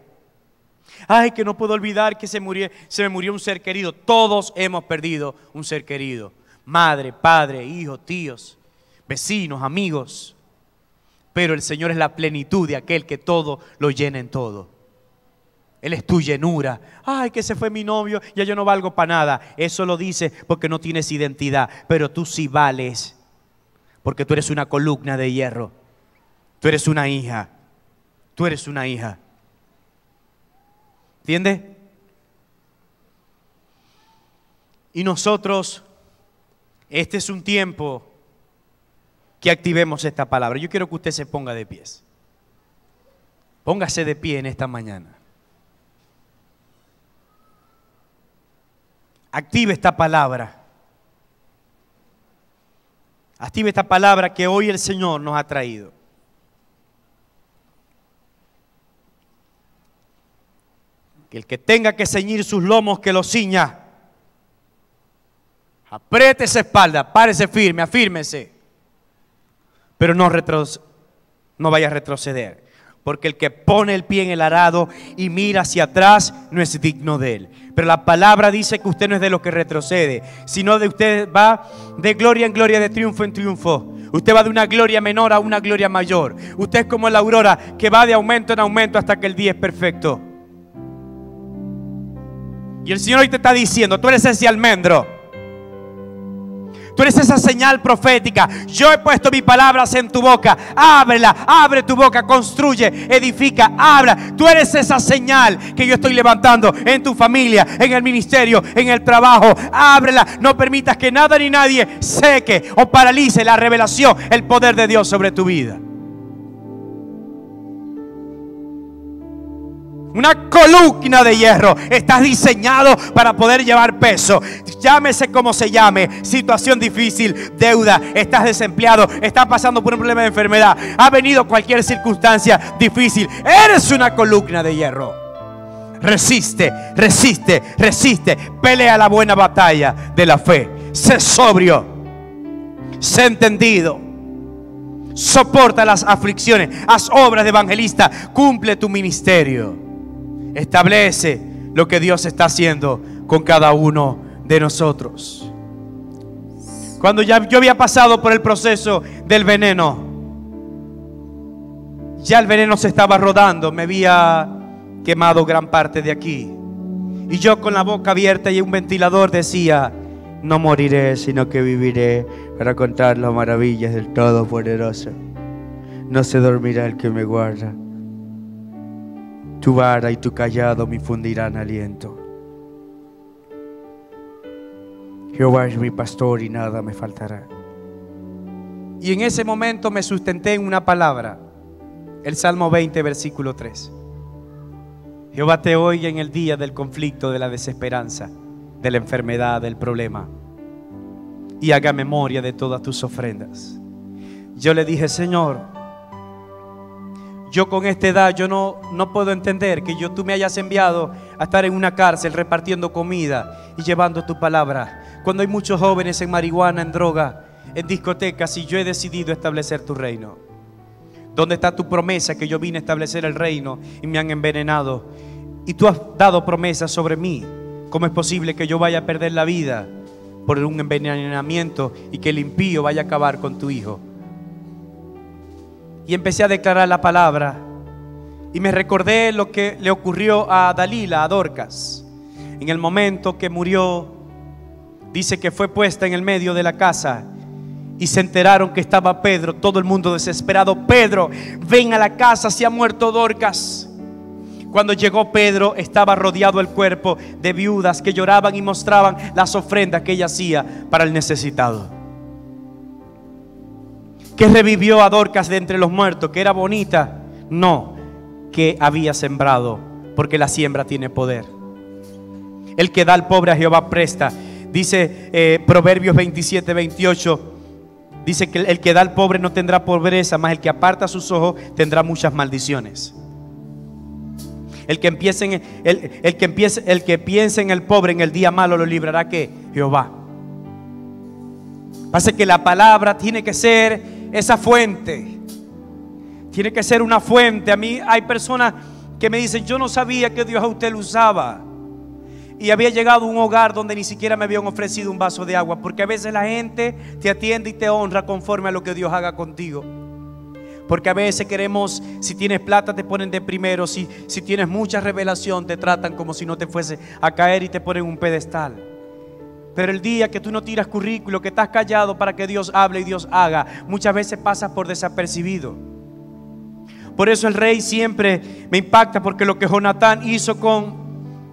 Ay, que no puedo olvidar que se, murió, se me murió un ser querido. Todos hemos perdido un ser querido madre, padre, hijo, tíos, vecinos, amigos. Pero el Señor es la plenitud de aquel que todo lo llena en todo. Él es tu llenura. Ay, que se fue mi novio, ya yo no valgo para nada. Eso lo dice porque no tienes identidad, pero tú sí vales. Porque tú eres una columna de hierro. Tú eres una hija. Tú eres una hija. ¿Entiendes? Y nosotros este es un tiempo que activemos esta palabra. Yo quiero que usted se ponga de pies. Póngase de pie en esta mañana. Active esta palabra. Active esta palabra que hoy el Señor nos ha traído. Que el que tenga que ceñir sus lomos, que los ciña. Apriete esa espalda, párese firme, afírmese. Pero no, no vaya a retroceder. Porque el que pone el pie en el arado y mira hacia atrás no es digno de él. Pero la palabra dice que usted no es de los que retrocede, sino de usted va de gloria en gloria, de triunfo en triunfo. Usted va de una gloria menor a una gloria mayor. Usted es como la aurora que va de aumento en aumento hasta que el día es perfecto. Y el Señor hoy te está diciendo, tú eres ese almendro Tú eres esa señal profética. Yo he puesto mis palabras en tu boca. Ábrela, abre tu boca, construye, edifica, abra, Tú eres esa señal que yo estoy levantando en tu familia, en el ministerio, en el trabajo. Ábrela, no permitas que nada ni nadie seque o paralice la revelación, el poder de Dios sobre tu vida. Una columna de hierro. Estás diseñado para poder llevar peso. Llámese como se llame. Situación difícil, deuda. Estás desempleado. Estás pasando por un problema de enfermedad. Ha venido cualquier circunstancia difícil. Eres una columna de hierro. Resiste, resiste, resiste. Pelea la buena batalla de la fe. Sé sobrio. Sé entendido. Soporta las aflicciones. Haz obras de evangelista. Cumple tu ministerio. Establece lo que Dios está haciendo con cada uno de nosotros. Cuando ya yo había pasado por el proceso del veneno, ya el veneno se estaba rodando, me había quemado gran parte de aquí. Y yo con la boca abierta y un ventilador decía, no moriré, sino que viviré para contar las maravillas del poderoso No se dormirá el que me guarda. Tu vara y tu callado me fundirán aliento. Jehová es mi pastor y nada me faltará. Y en ese momento me sustenté en una palabra, el Salmo 20, versículo 3. Jehová te oiga en el día del conflicto, de la desesperanza, de la enfermedad, del problema, y haga memoria de todas tus ofrendas. Yo le dije, Señor, yo con esta edad, yo no, no puedo entender que yo, tú me hayas enviado a estar en una cárcel repartiendo comida y llevando tu palabra. Cuando hay muchos jóvenes en marihuana, en droga, en discotecas, y yo he decidido establecer tu reino. ¿Dónde está tu promesa que yo vine a establecer el reino y me han envenenado? Y tú has dado promesas sobre mí. ¿Cómo es posible que yo vaya a perder la vida por un envenenamiento y que el impío vaya a acabar con tu hijo? y empecé a declarar la palabra. Y me recordé lo que le ocurrió a Dalila, a Dorcas. En el momento que murió, dice que fue puesta en el medio de la casa y se enteraron que estaba Pedro, todo el mundo desesperado. Pedro, ven a la casa, se ha muerto Dorcas. Cuando llegó Pedro estaba rodeado el cuerpo de viudas que lloraban y mostraban las ofrendas que ella hacía para el necesitado que revivió a Dorcas de entre los muertos, que era bonita. No, que había sembrado, porque la siembra tiene poder. El que da al pobre a Jehová presta. Dice eh, Proverbios 27, 28. Dice que el que da al pobre no tendrá pobreza, mas el que aparta sus ojos tendrá muchas maldiciones. El que, empiece en, el, que el que piense en el pobre en el día malo lo librará que Jehová. Pasa que la palabra tiene que ser esa fuente. Tiene que ser una fuente. A mí hay personas que me dicen, yo no sabía que Dios a usted lo usaba. Y había llegado a un hogar donde ni siquiera me habían ofrecido un vaso de agua. Porque a veces la gente te atiende y te honra conforme a lo que Dios haga contigo. Porque a veces queremos, si tienes plata te ponen de primero, si, si tienes mucha revelación te tratan como si no te fuese a caer y te ponen un pedestal. Pero el día que tú no tiras currículo, que estás callado para que Dios hable y Dios haga, muchas veces pasas por desapercibido. Por eso el rey siempre me impacta porque lo que Jonatán hizo con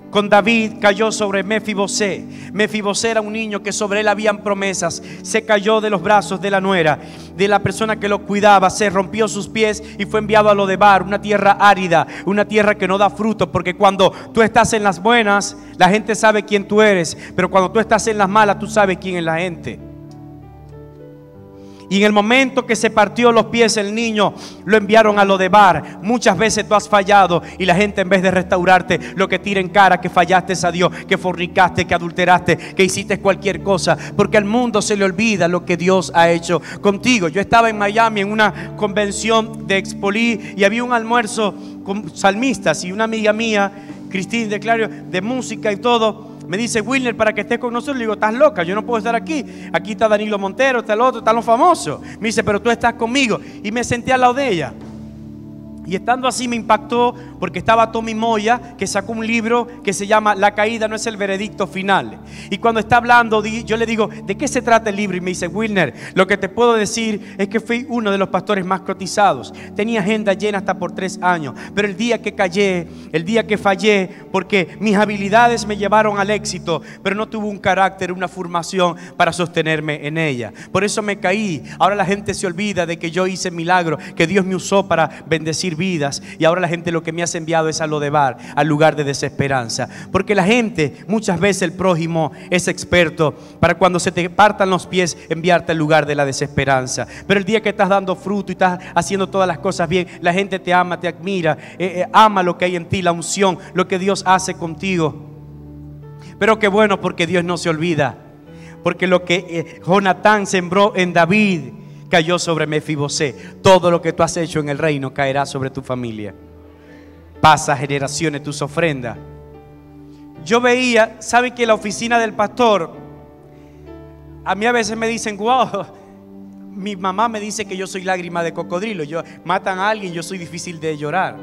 con David cayó sobre Mefibosé. Mefibosé era un niño que sobre él habían promesas. Se cayó de los brazos de la nuera, de la persona que lo cuidaba. Se rompió sus pies y fue enviado a lo de Bar, una tierra árida, una tierra que no da fruto. Porque cuando tú estás en las buenas, la gente sabe quién tú eres. Pero cuando tú estás en las malas, tú sabes quién es la gente. Y en el momento que se partió los pies el niño, lo enviaron a lo de bar. Muchas veces tú has fallado y la gente en vez de restaurarte, lo que tira en cara que fallaste es a Dios, que fornicaste, que adulteraste, que hiciste cualquier cosa. Porque al mundo se le olvida lo que Dios ha hecho contigo. Yo estaba en Miami en una convención de Expolí y había un almuerzo con salmistas y una amiga mía, Cristín de Clario, de música y todo me dice, Wilner, para que estés con nosotros. Le digo, estás loca, yo no puedo estar aquí. Aquí está Danilo Montero, está el otro, están los famosos. Me dice, pero tú estás conmigo. Y me senté al lado de ella. Y estando así me impactó porque estaba Tommy Moya que sacó un libro que se llama La caída no es el veredicto final. Y cuando está hablando, yo le digo, ¿de qué se trata el libro? Y me dice, Wilner, lo que te puedo decir es que fui uno de los pastores más cotizados. Tenía agenda llena hasta por tres años, pero el día que callé, el día que fallé, porque mis habilidades me llevaron al éxito, pero no tuve un carácter, una formación para sostenerme en ella. Por eso me caí. Ahora la gente se olvida de que yo hice milagro, que Dios me usó para bendecir vidas. Y ahora la gente lo que me hace enviado es a Lodebar, al lugar de desesperanza. Porque la gente, muchas veces el prójimo es experto para cuando se te partan los pies enviarte al lugar de la desesperanza. Pero el día que estás dando fruto y estás haciendo todas las cosas bien, la gente te ama, te admira, eh, eh, ama lo que hay en ti, la unción, lo que Dios hace contigo. Pero qué bueno porque Dios no se olvida. Porque lo que eh, Jonatán sembró en David cayó sobre Mefibosé. Todo lo que tú has hecho en el reino caerá sobre tu familia. Pasa generaciones tus ofrendas. Yo veía, ¿saben que la oficina del pastor? A mí a veces me dicen, wow, mi mamá me dice que yo soy lágrima de cocodrilo. Yo, matan a alguien, yo soy difícil de llorar.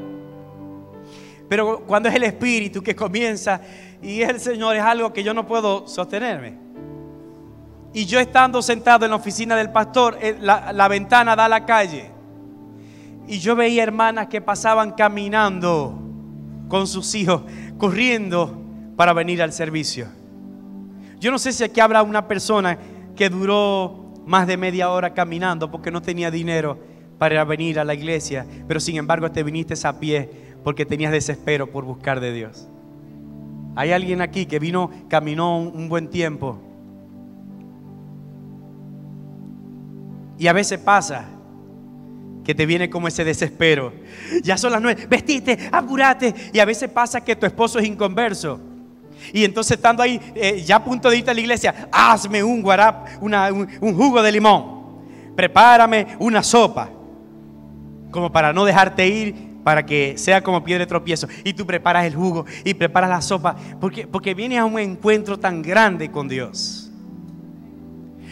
Pero cuando es el Espíritu que comienza y el Señor, es algo que yo no puedo sostenerme. Y yo estando sentado en la oficina del pastor, eh, la ventana da a la calle. Y yo veía hermanas que pasaban caminando con sus hijos, corriendo para venir al servicio. Yo no sé si aquí habrá una persona que duró más de media hora caminando porque no tenía dinero para venir a la iglesia, pero sin embargo te viniste a pie porque tenías desespero por buscar de Dios. Hay alguien aquí que vino, caminó un buen tiempo. Y a veces pasa que te viene como ese desespero. Ya son las nueve, ...vestite... apurate. Y a veces pasa que tu esposo es inconverso. Y entonces estando ahí, eh, ya a punto de irte a la iglesia, hazme un guarap, un, jugo de limón. Prepárame una sopa. Como para no dejarte ir, para que sea como piedra de tropiezo. Y tú preparas el jugo y preparas la sopa. Porque, porque vienes a un encuentro tan grande con Dios.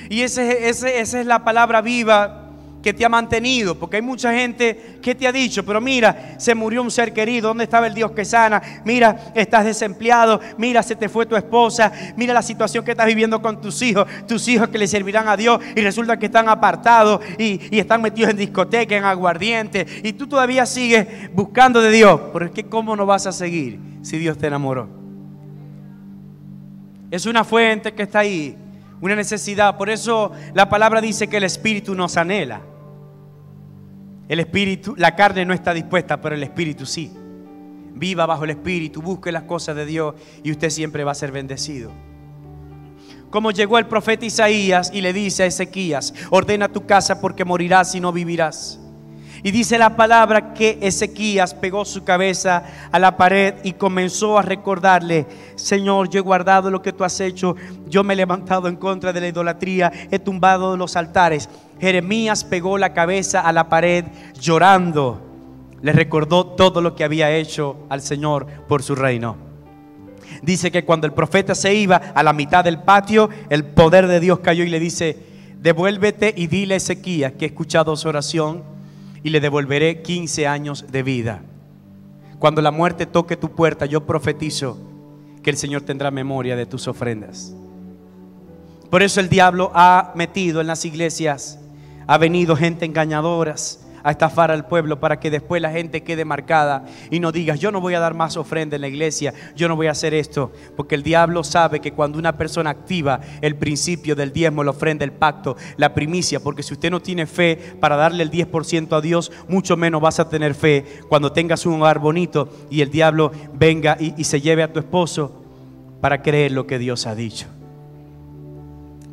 Y esa ese es la palabra viva que te ha mantenido, porque hay mucha gente que te ha dicho, pero mira, se murió un ser querido, ¿dónde estaba el Dios que sana? Mira, estás desempleado, mira, se te fue tu esposa, mira la situación que estás viviendo con tus hijos, tus hijos que le servirán a Dios y resulta que están apartados y, están metidos en discoteca, en aguardiente, y tú todavía sigues buscando de Dios, pero es que ¿cómo no vas a seguir si Dios te enamoró? Es una fuente que está ahí, una necesidad, por eso la palabra dice que el Espíritu nos anhela espíritu, la carne no está dispuesta, pero el espíritu sí. Viva bajo el espíritu, busque las cosas de Dios y usted siempre va a ser bendecido. Como llegó el profeta Isaías y le dice a Ezequías, ordena tu casa porque morirás y no vivirás. Y dice la palabra que Ezequías pegó su cabeza a la pared y comenzó a recordarle, Señor, yo he guardado lo que tú has hecho, yo me he levantado en contra de la idolatría, he tumbado los altares. Jeremías pegó la cabeza a la pared llorando. Le recordó todo lo que había hecho al Señor por su reino. Dice que cuando el profeta se iba a la mitad del patio, el poder de Dios cayó y le dice, devuélvete y dile a Ezequías que he escuchado su oración y le devolveré 15 años de vida. Cuando la muerte toque tu puerta, yo profetizo que el Señor tendrá memoria de tus ofrendas. Por eso el diablo ha metido en las iglesias, ha venido gente engañadoras, a estafar al pueblo para que después la gente quede marcada y no digas, yo no voy a dar más ofrenda en la iglesia, yo no voy a hacer esto, porque el diablo sabe que cuando una persona activa el principio del diezmo, la ofrenda, el pacto, la primicia, porque si usted no tiene fe para darle el 10% a Dios, mucho menos vas a tener fe cuando tengas un hogar bonito y el diablo venga y, y se lleve a tu esposo para creer lo que Dios ha dicho.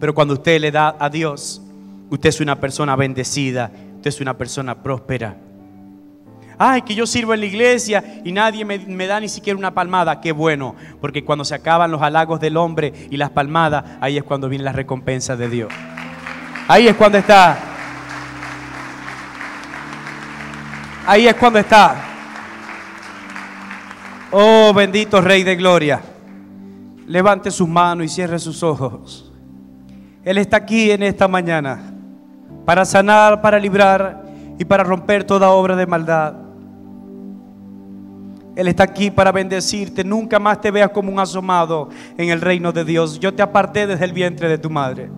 Pero cuando usted le da a Dios, usted es una persona bendecida Usted es una persona próspera. Ay, que yo sirvo en la iglesia y nadie me, da ni siquiera una palmada. Qué bueno, porque cuando se acaban los halagos del hombre y las palmadas, ahí es cuando viene la recompensa de Dios. Ahí es cuando está. Ahí es cuando está. Oh, bendito Rey de Gloria. Levante sus manos y cierre sus ojos. Él está aquí en esta mañana para sanar, para librar y para romper toda obra de maldad. Él está aquí para bendecirte. Nunca más te veas como un asomado en el reino de Dios. Yo te aparté desde el vientre de tu madre.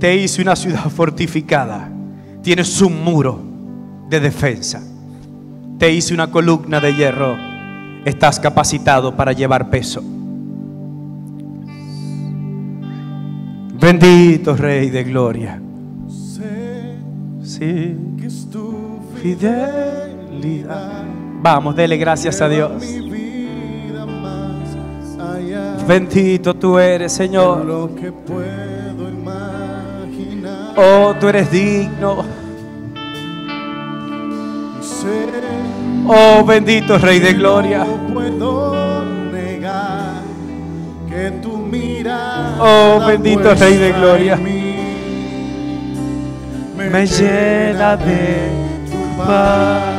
Te hice una ciudad fortificada. Tienes un muro de defensa. Te hice una columna de hierro. Estás capacitado para llevar peso. Bendito Rey de Gloria. fidelidad. Vamos, dele gracias a Dios. Bendito tú eres, Señor. Lo que puedo Oh, tú eres digno. Oh, bendito Rey de Gloria que tu mirada oh bendito Rey de Gloria, me, me llena de tu paz.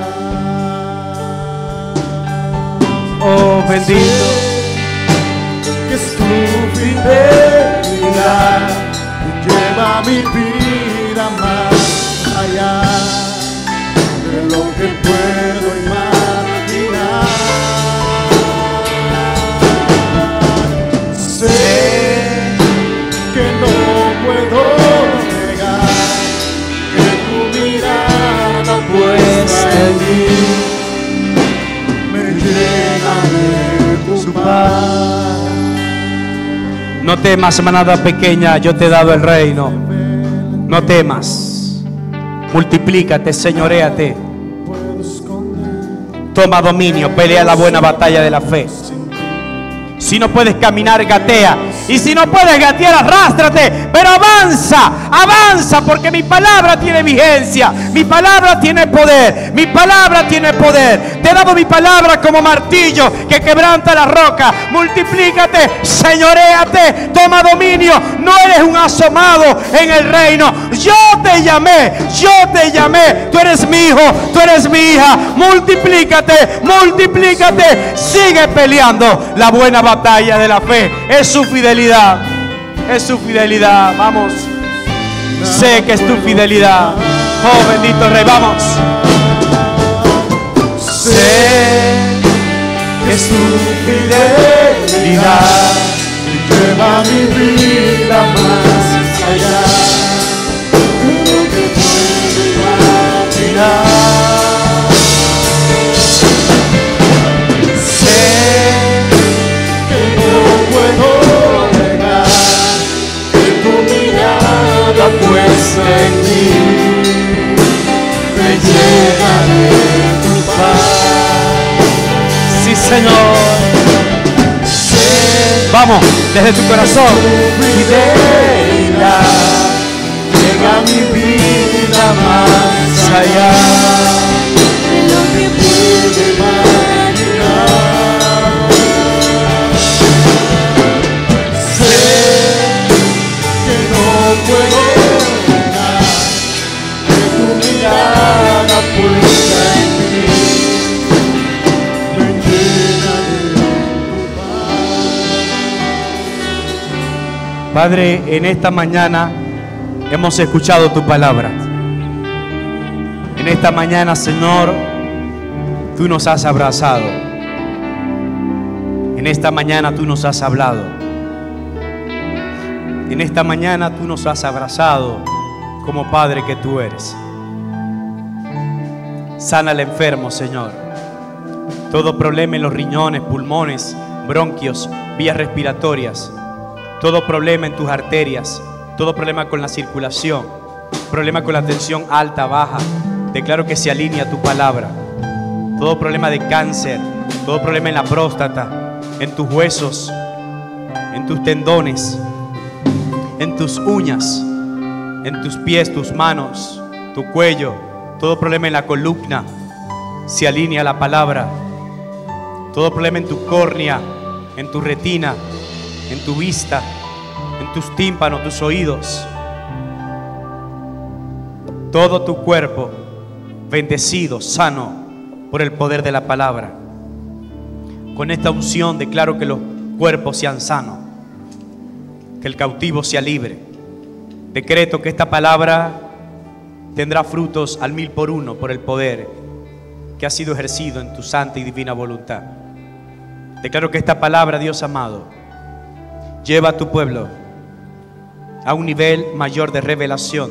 Oh bendito, que es tu fidelidad lleva mi vida más allá de lo que puedo imaginar. No temas, manada pequeña, yo te he dado el reino. No temas. Multiplícate, señoréate. Toma dominio, pelea la buena batalla de la fe. Si no puedes caminar, gatea. Y si no puedes gatear, arrástrate. Pero avanza, avanza, porque mi palabra tiene vigencia. Mi palabra tiene poder. Mi palabra tiene poder. Te dado mi palabra como martillo que quebranta la roca. Multiplícate, señoreate, toma dominio. No eres un asomado en el reino. Yo te llamé, yo te llamé. Tú eres mi hijo, tú eres mi hija. Multiplícate, multiplícate. Sigue peleando la buena batalla de la fe. Es su fidelidad. Es su fidelidad. Vamos. Sé que es tu fidelidad. Oh, bendito Rey, vamos. Sé que es tu fidelidad que va mi vida más allá. que lo que Sé que no puedo negar que tu mirada pueda. en Señor. Vamos, desde tu corazón. Llega mi vida más allá. Padre, en esta mañana hemos escuchado tu palabra. En esta mañana, Señor, tú nos has abrazado. En esta mañana tú nos has hablado. En esta mañana tú nos has abrazado como Padre que tú eres. Sana al enfermo, Señor. Todo problema en los riñones, pulmones, bronquios, vías respiratorias todo problema en tus arterias, todo problema con la circulación, problema con la tensión alta, baja. Declaro que se alinea tu palabra. Todo problema de cáncer, todo problema en la próstata, en tus huesos, en tus tendones, en tus uñas, en tus pies, tus manos, tu cuello, todo problema en la columna, se alinea la palabra. Todo problema en tu córnea, en tu retina, en tu vista, en tus tímpanos, tus oídos, todo tu cuerpo bendecido, sano por el poder de la palabra. Con esta unción declaro que los cuerpos sean sanos, que el cautivo sea libre. Decreto que esta palabra tendrá frutos al mil por uno por el poder que ha sido ejercido en tu santa y divina voluntad. Declaro que esta palabra, Dios amado, Lleva a tu pueblo a un nivel mayor de revelación,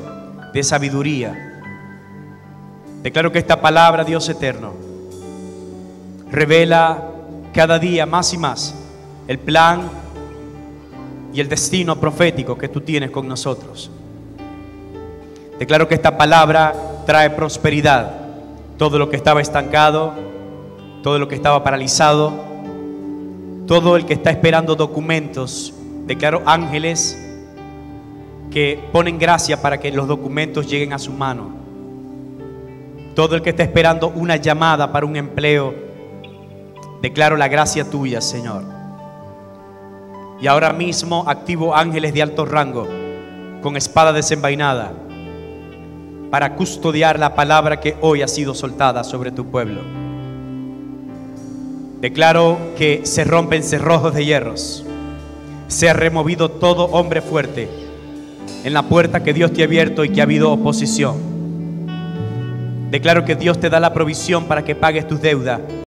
de sabiduría. Declaro que esta palabra, Dios eterno, revela cada día más y más el plan y el destino profético que tú tienes con nosotros. Declaro que esta palabra trae prosperidad. Todo lo que estaba estancado, todo lo que estaba paralizado, todo el que está esperando documentos Declaro ángeles que ponen gracia para que los documentos lleguen a su mano. Todo el que está esperando una llamada para un empleo, declaro la gracia tuya, Señor. Y ahora mismo activo ángeles de alto rango con espada desenvainada para custodiar la palabra que hoy ha sido soltada sobre tu pueblo. Declaro que se rompen cerrojos de hierros se ha removido todo hombre fuerte en la puerta que Dios te ha abierto y que ha habido oposición. Declaro que Dios te da la provisión para que pagues tus deudas.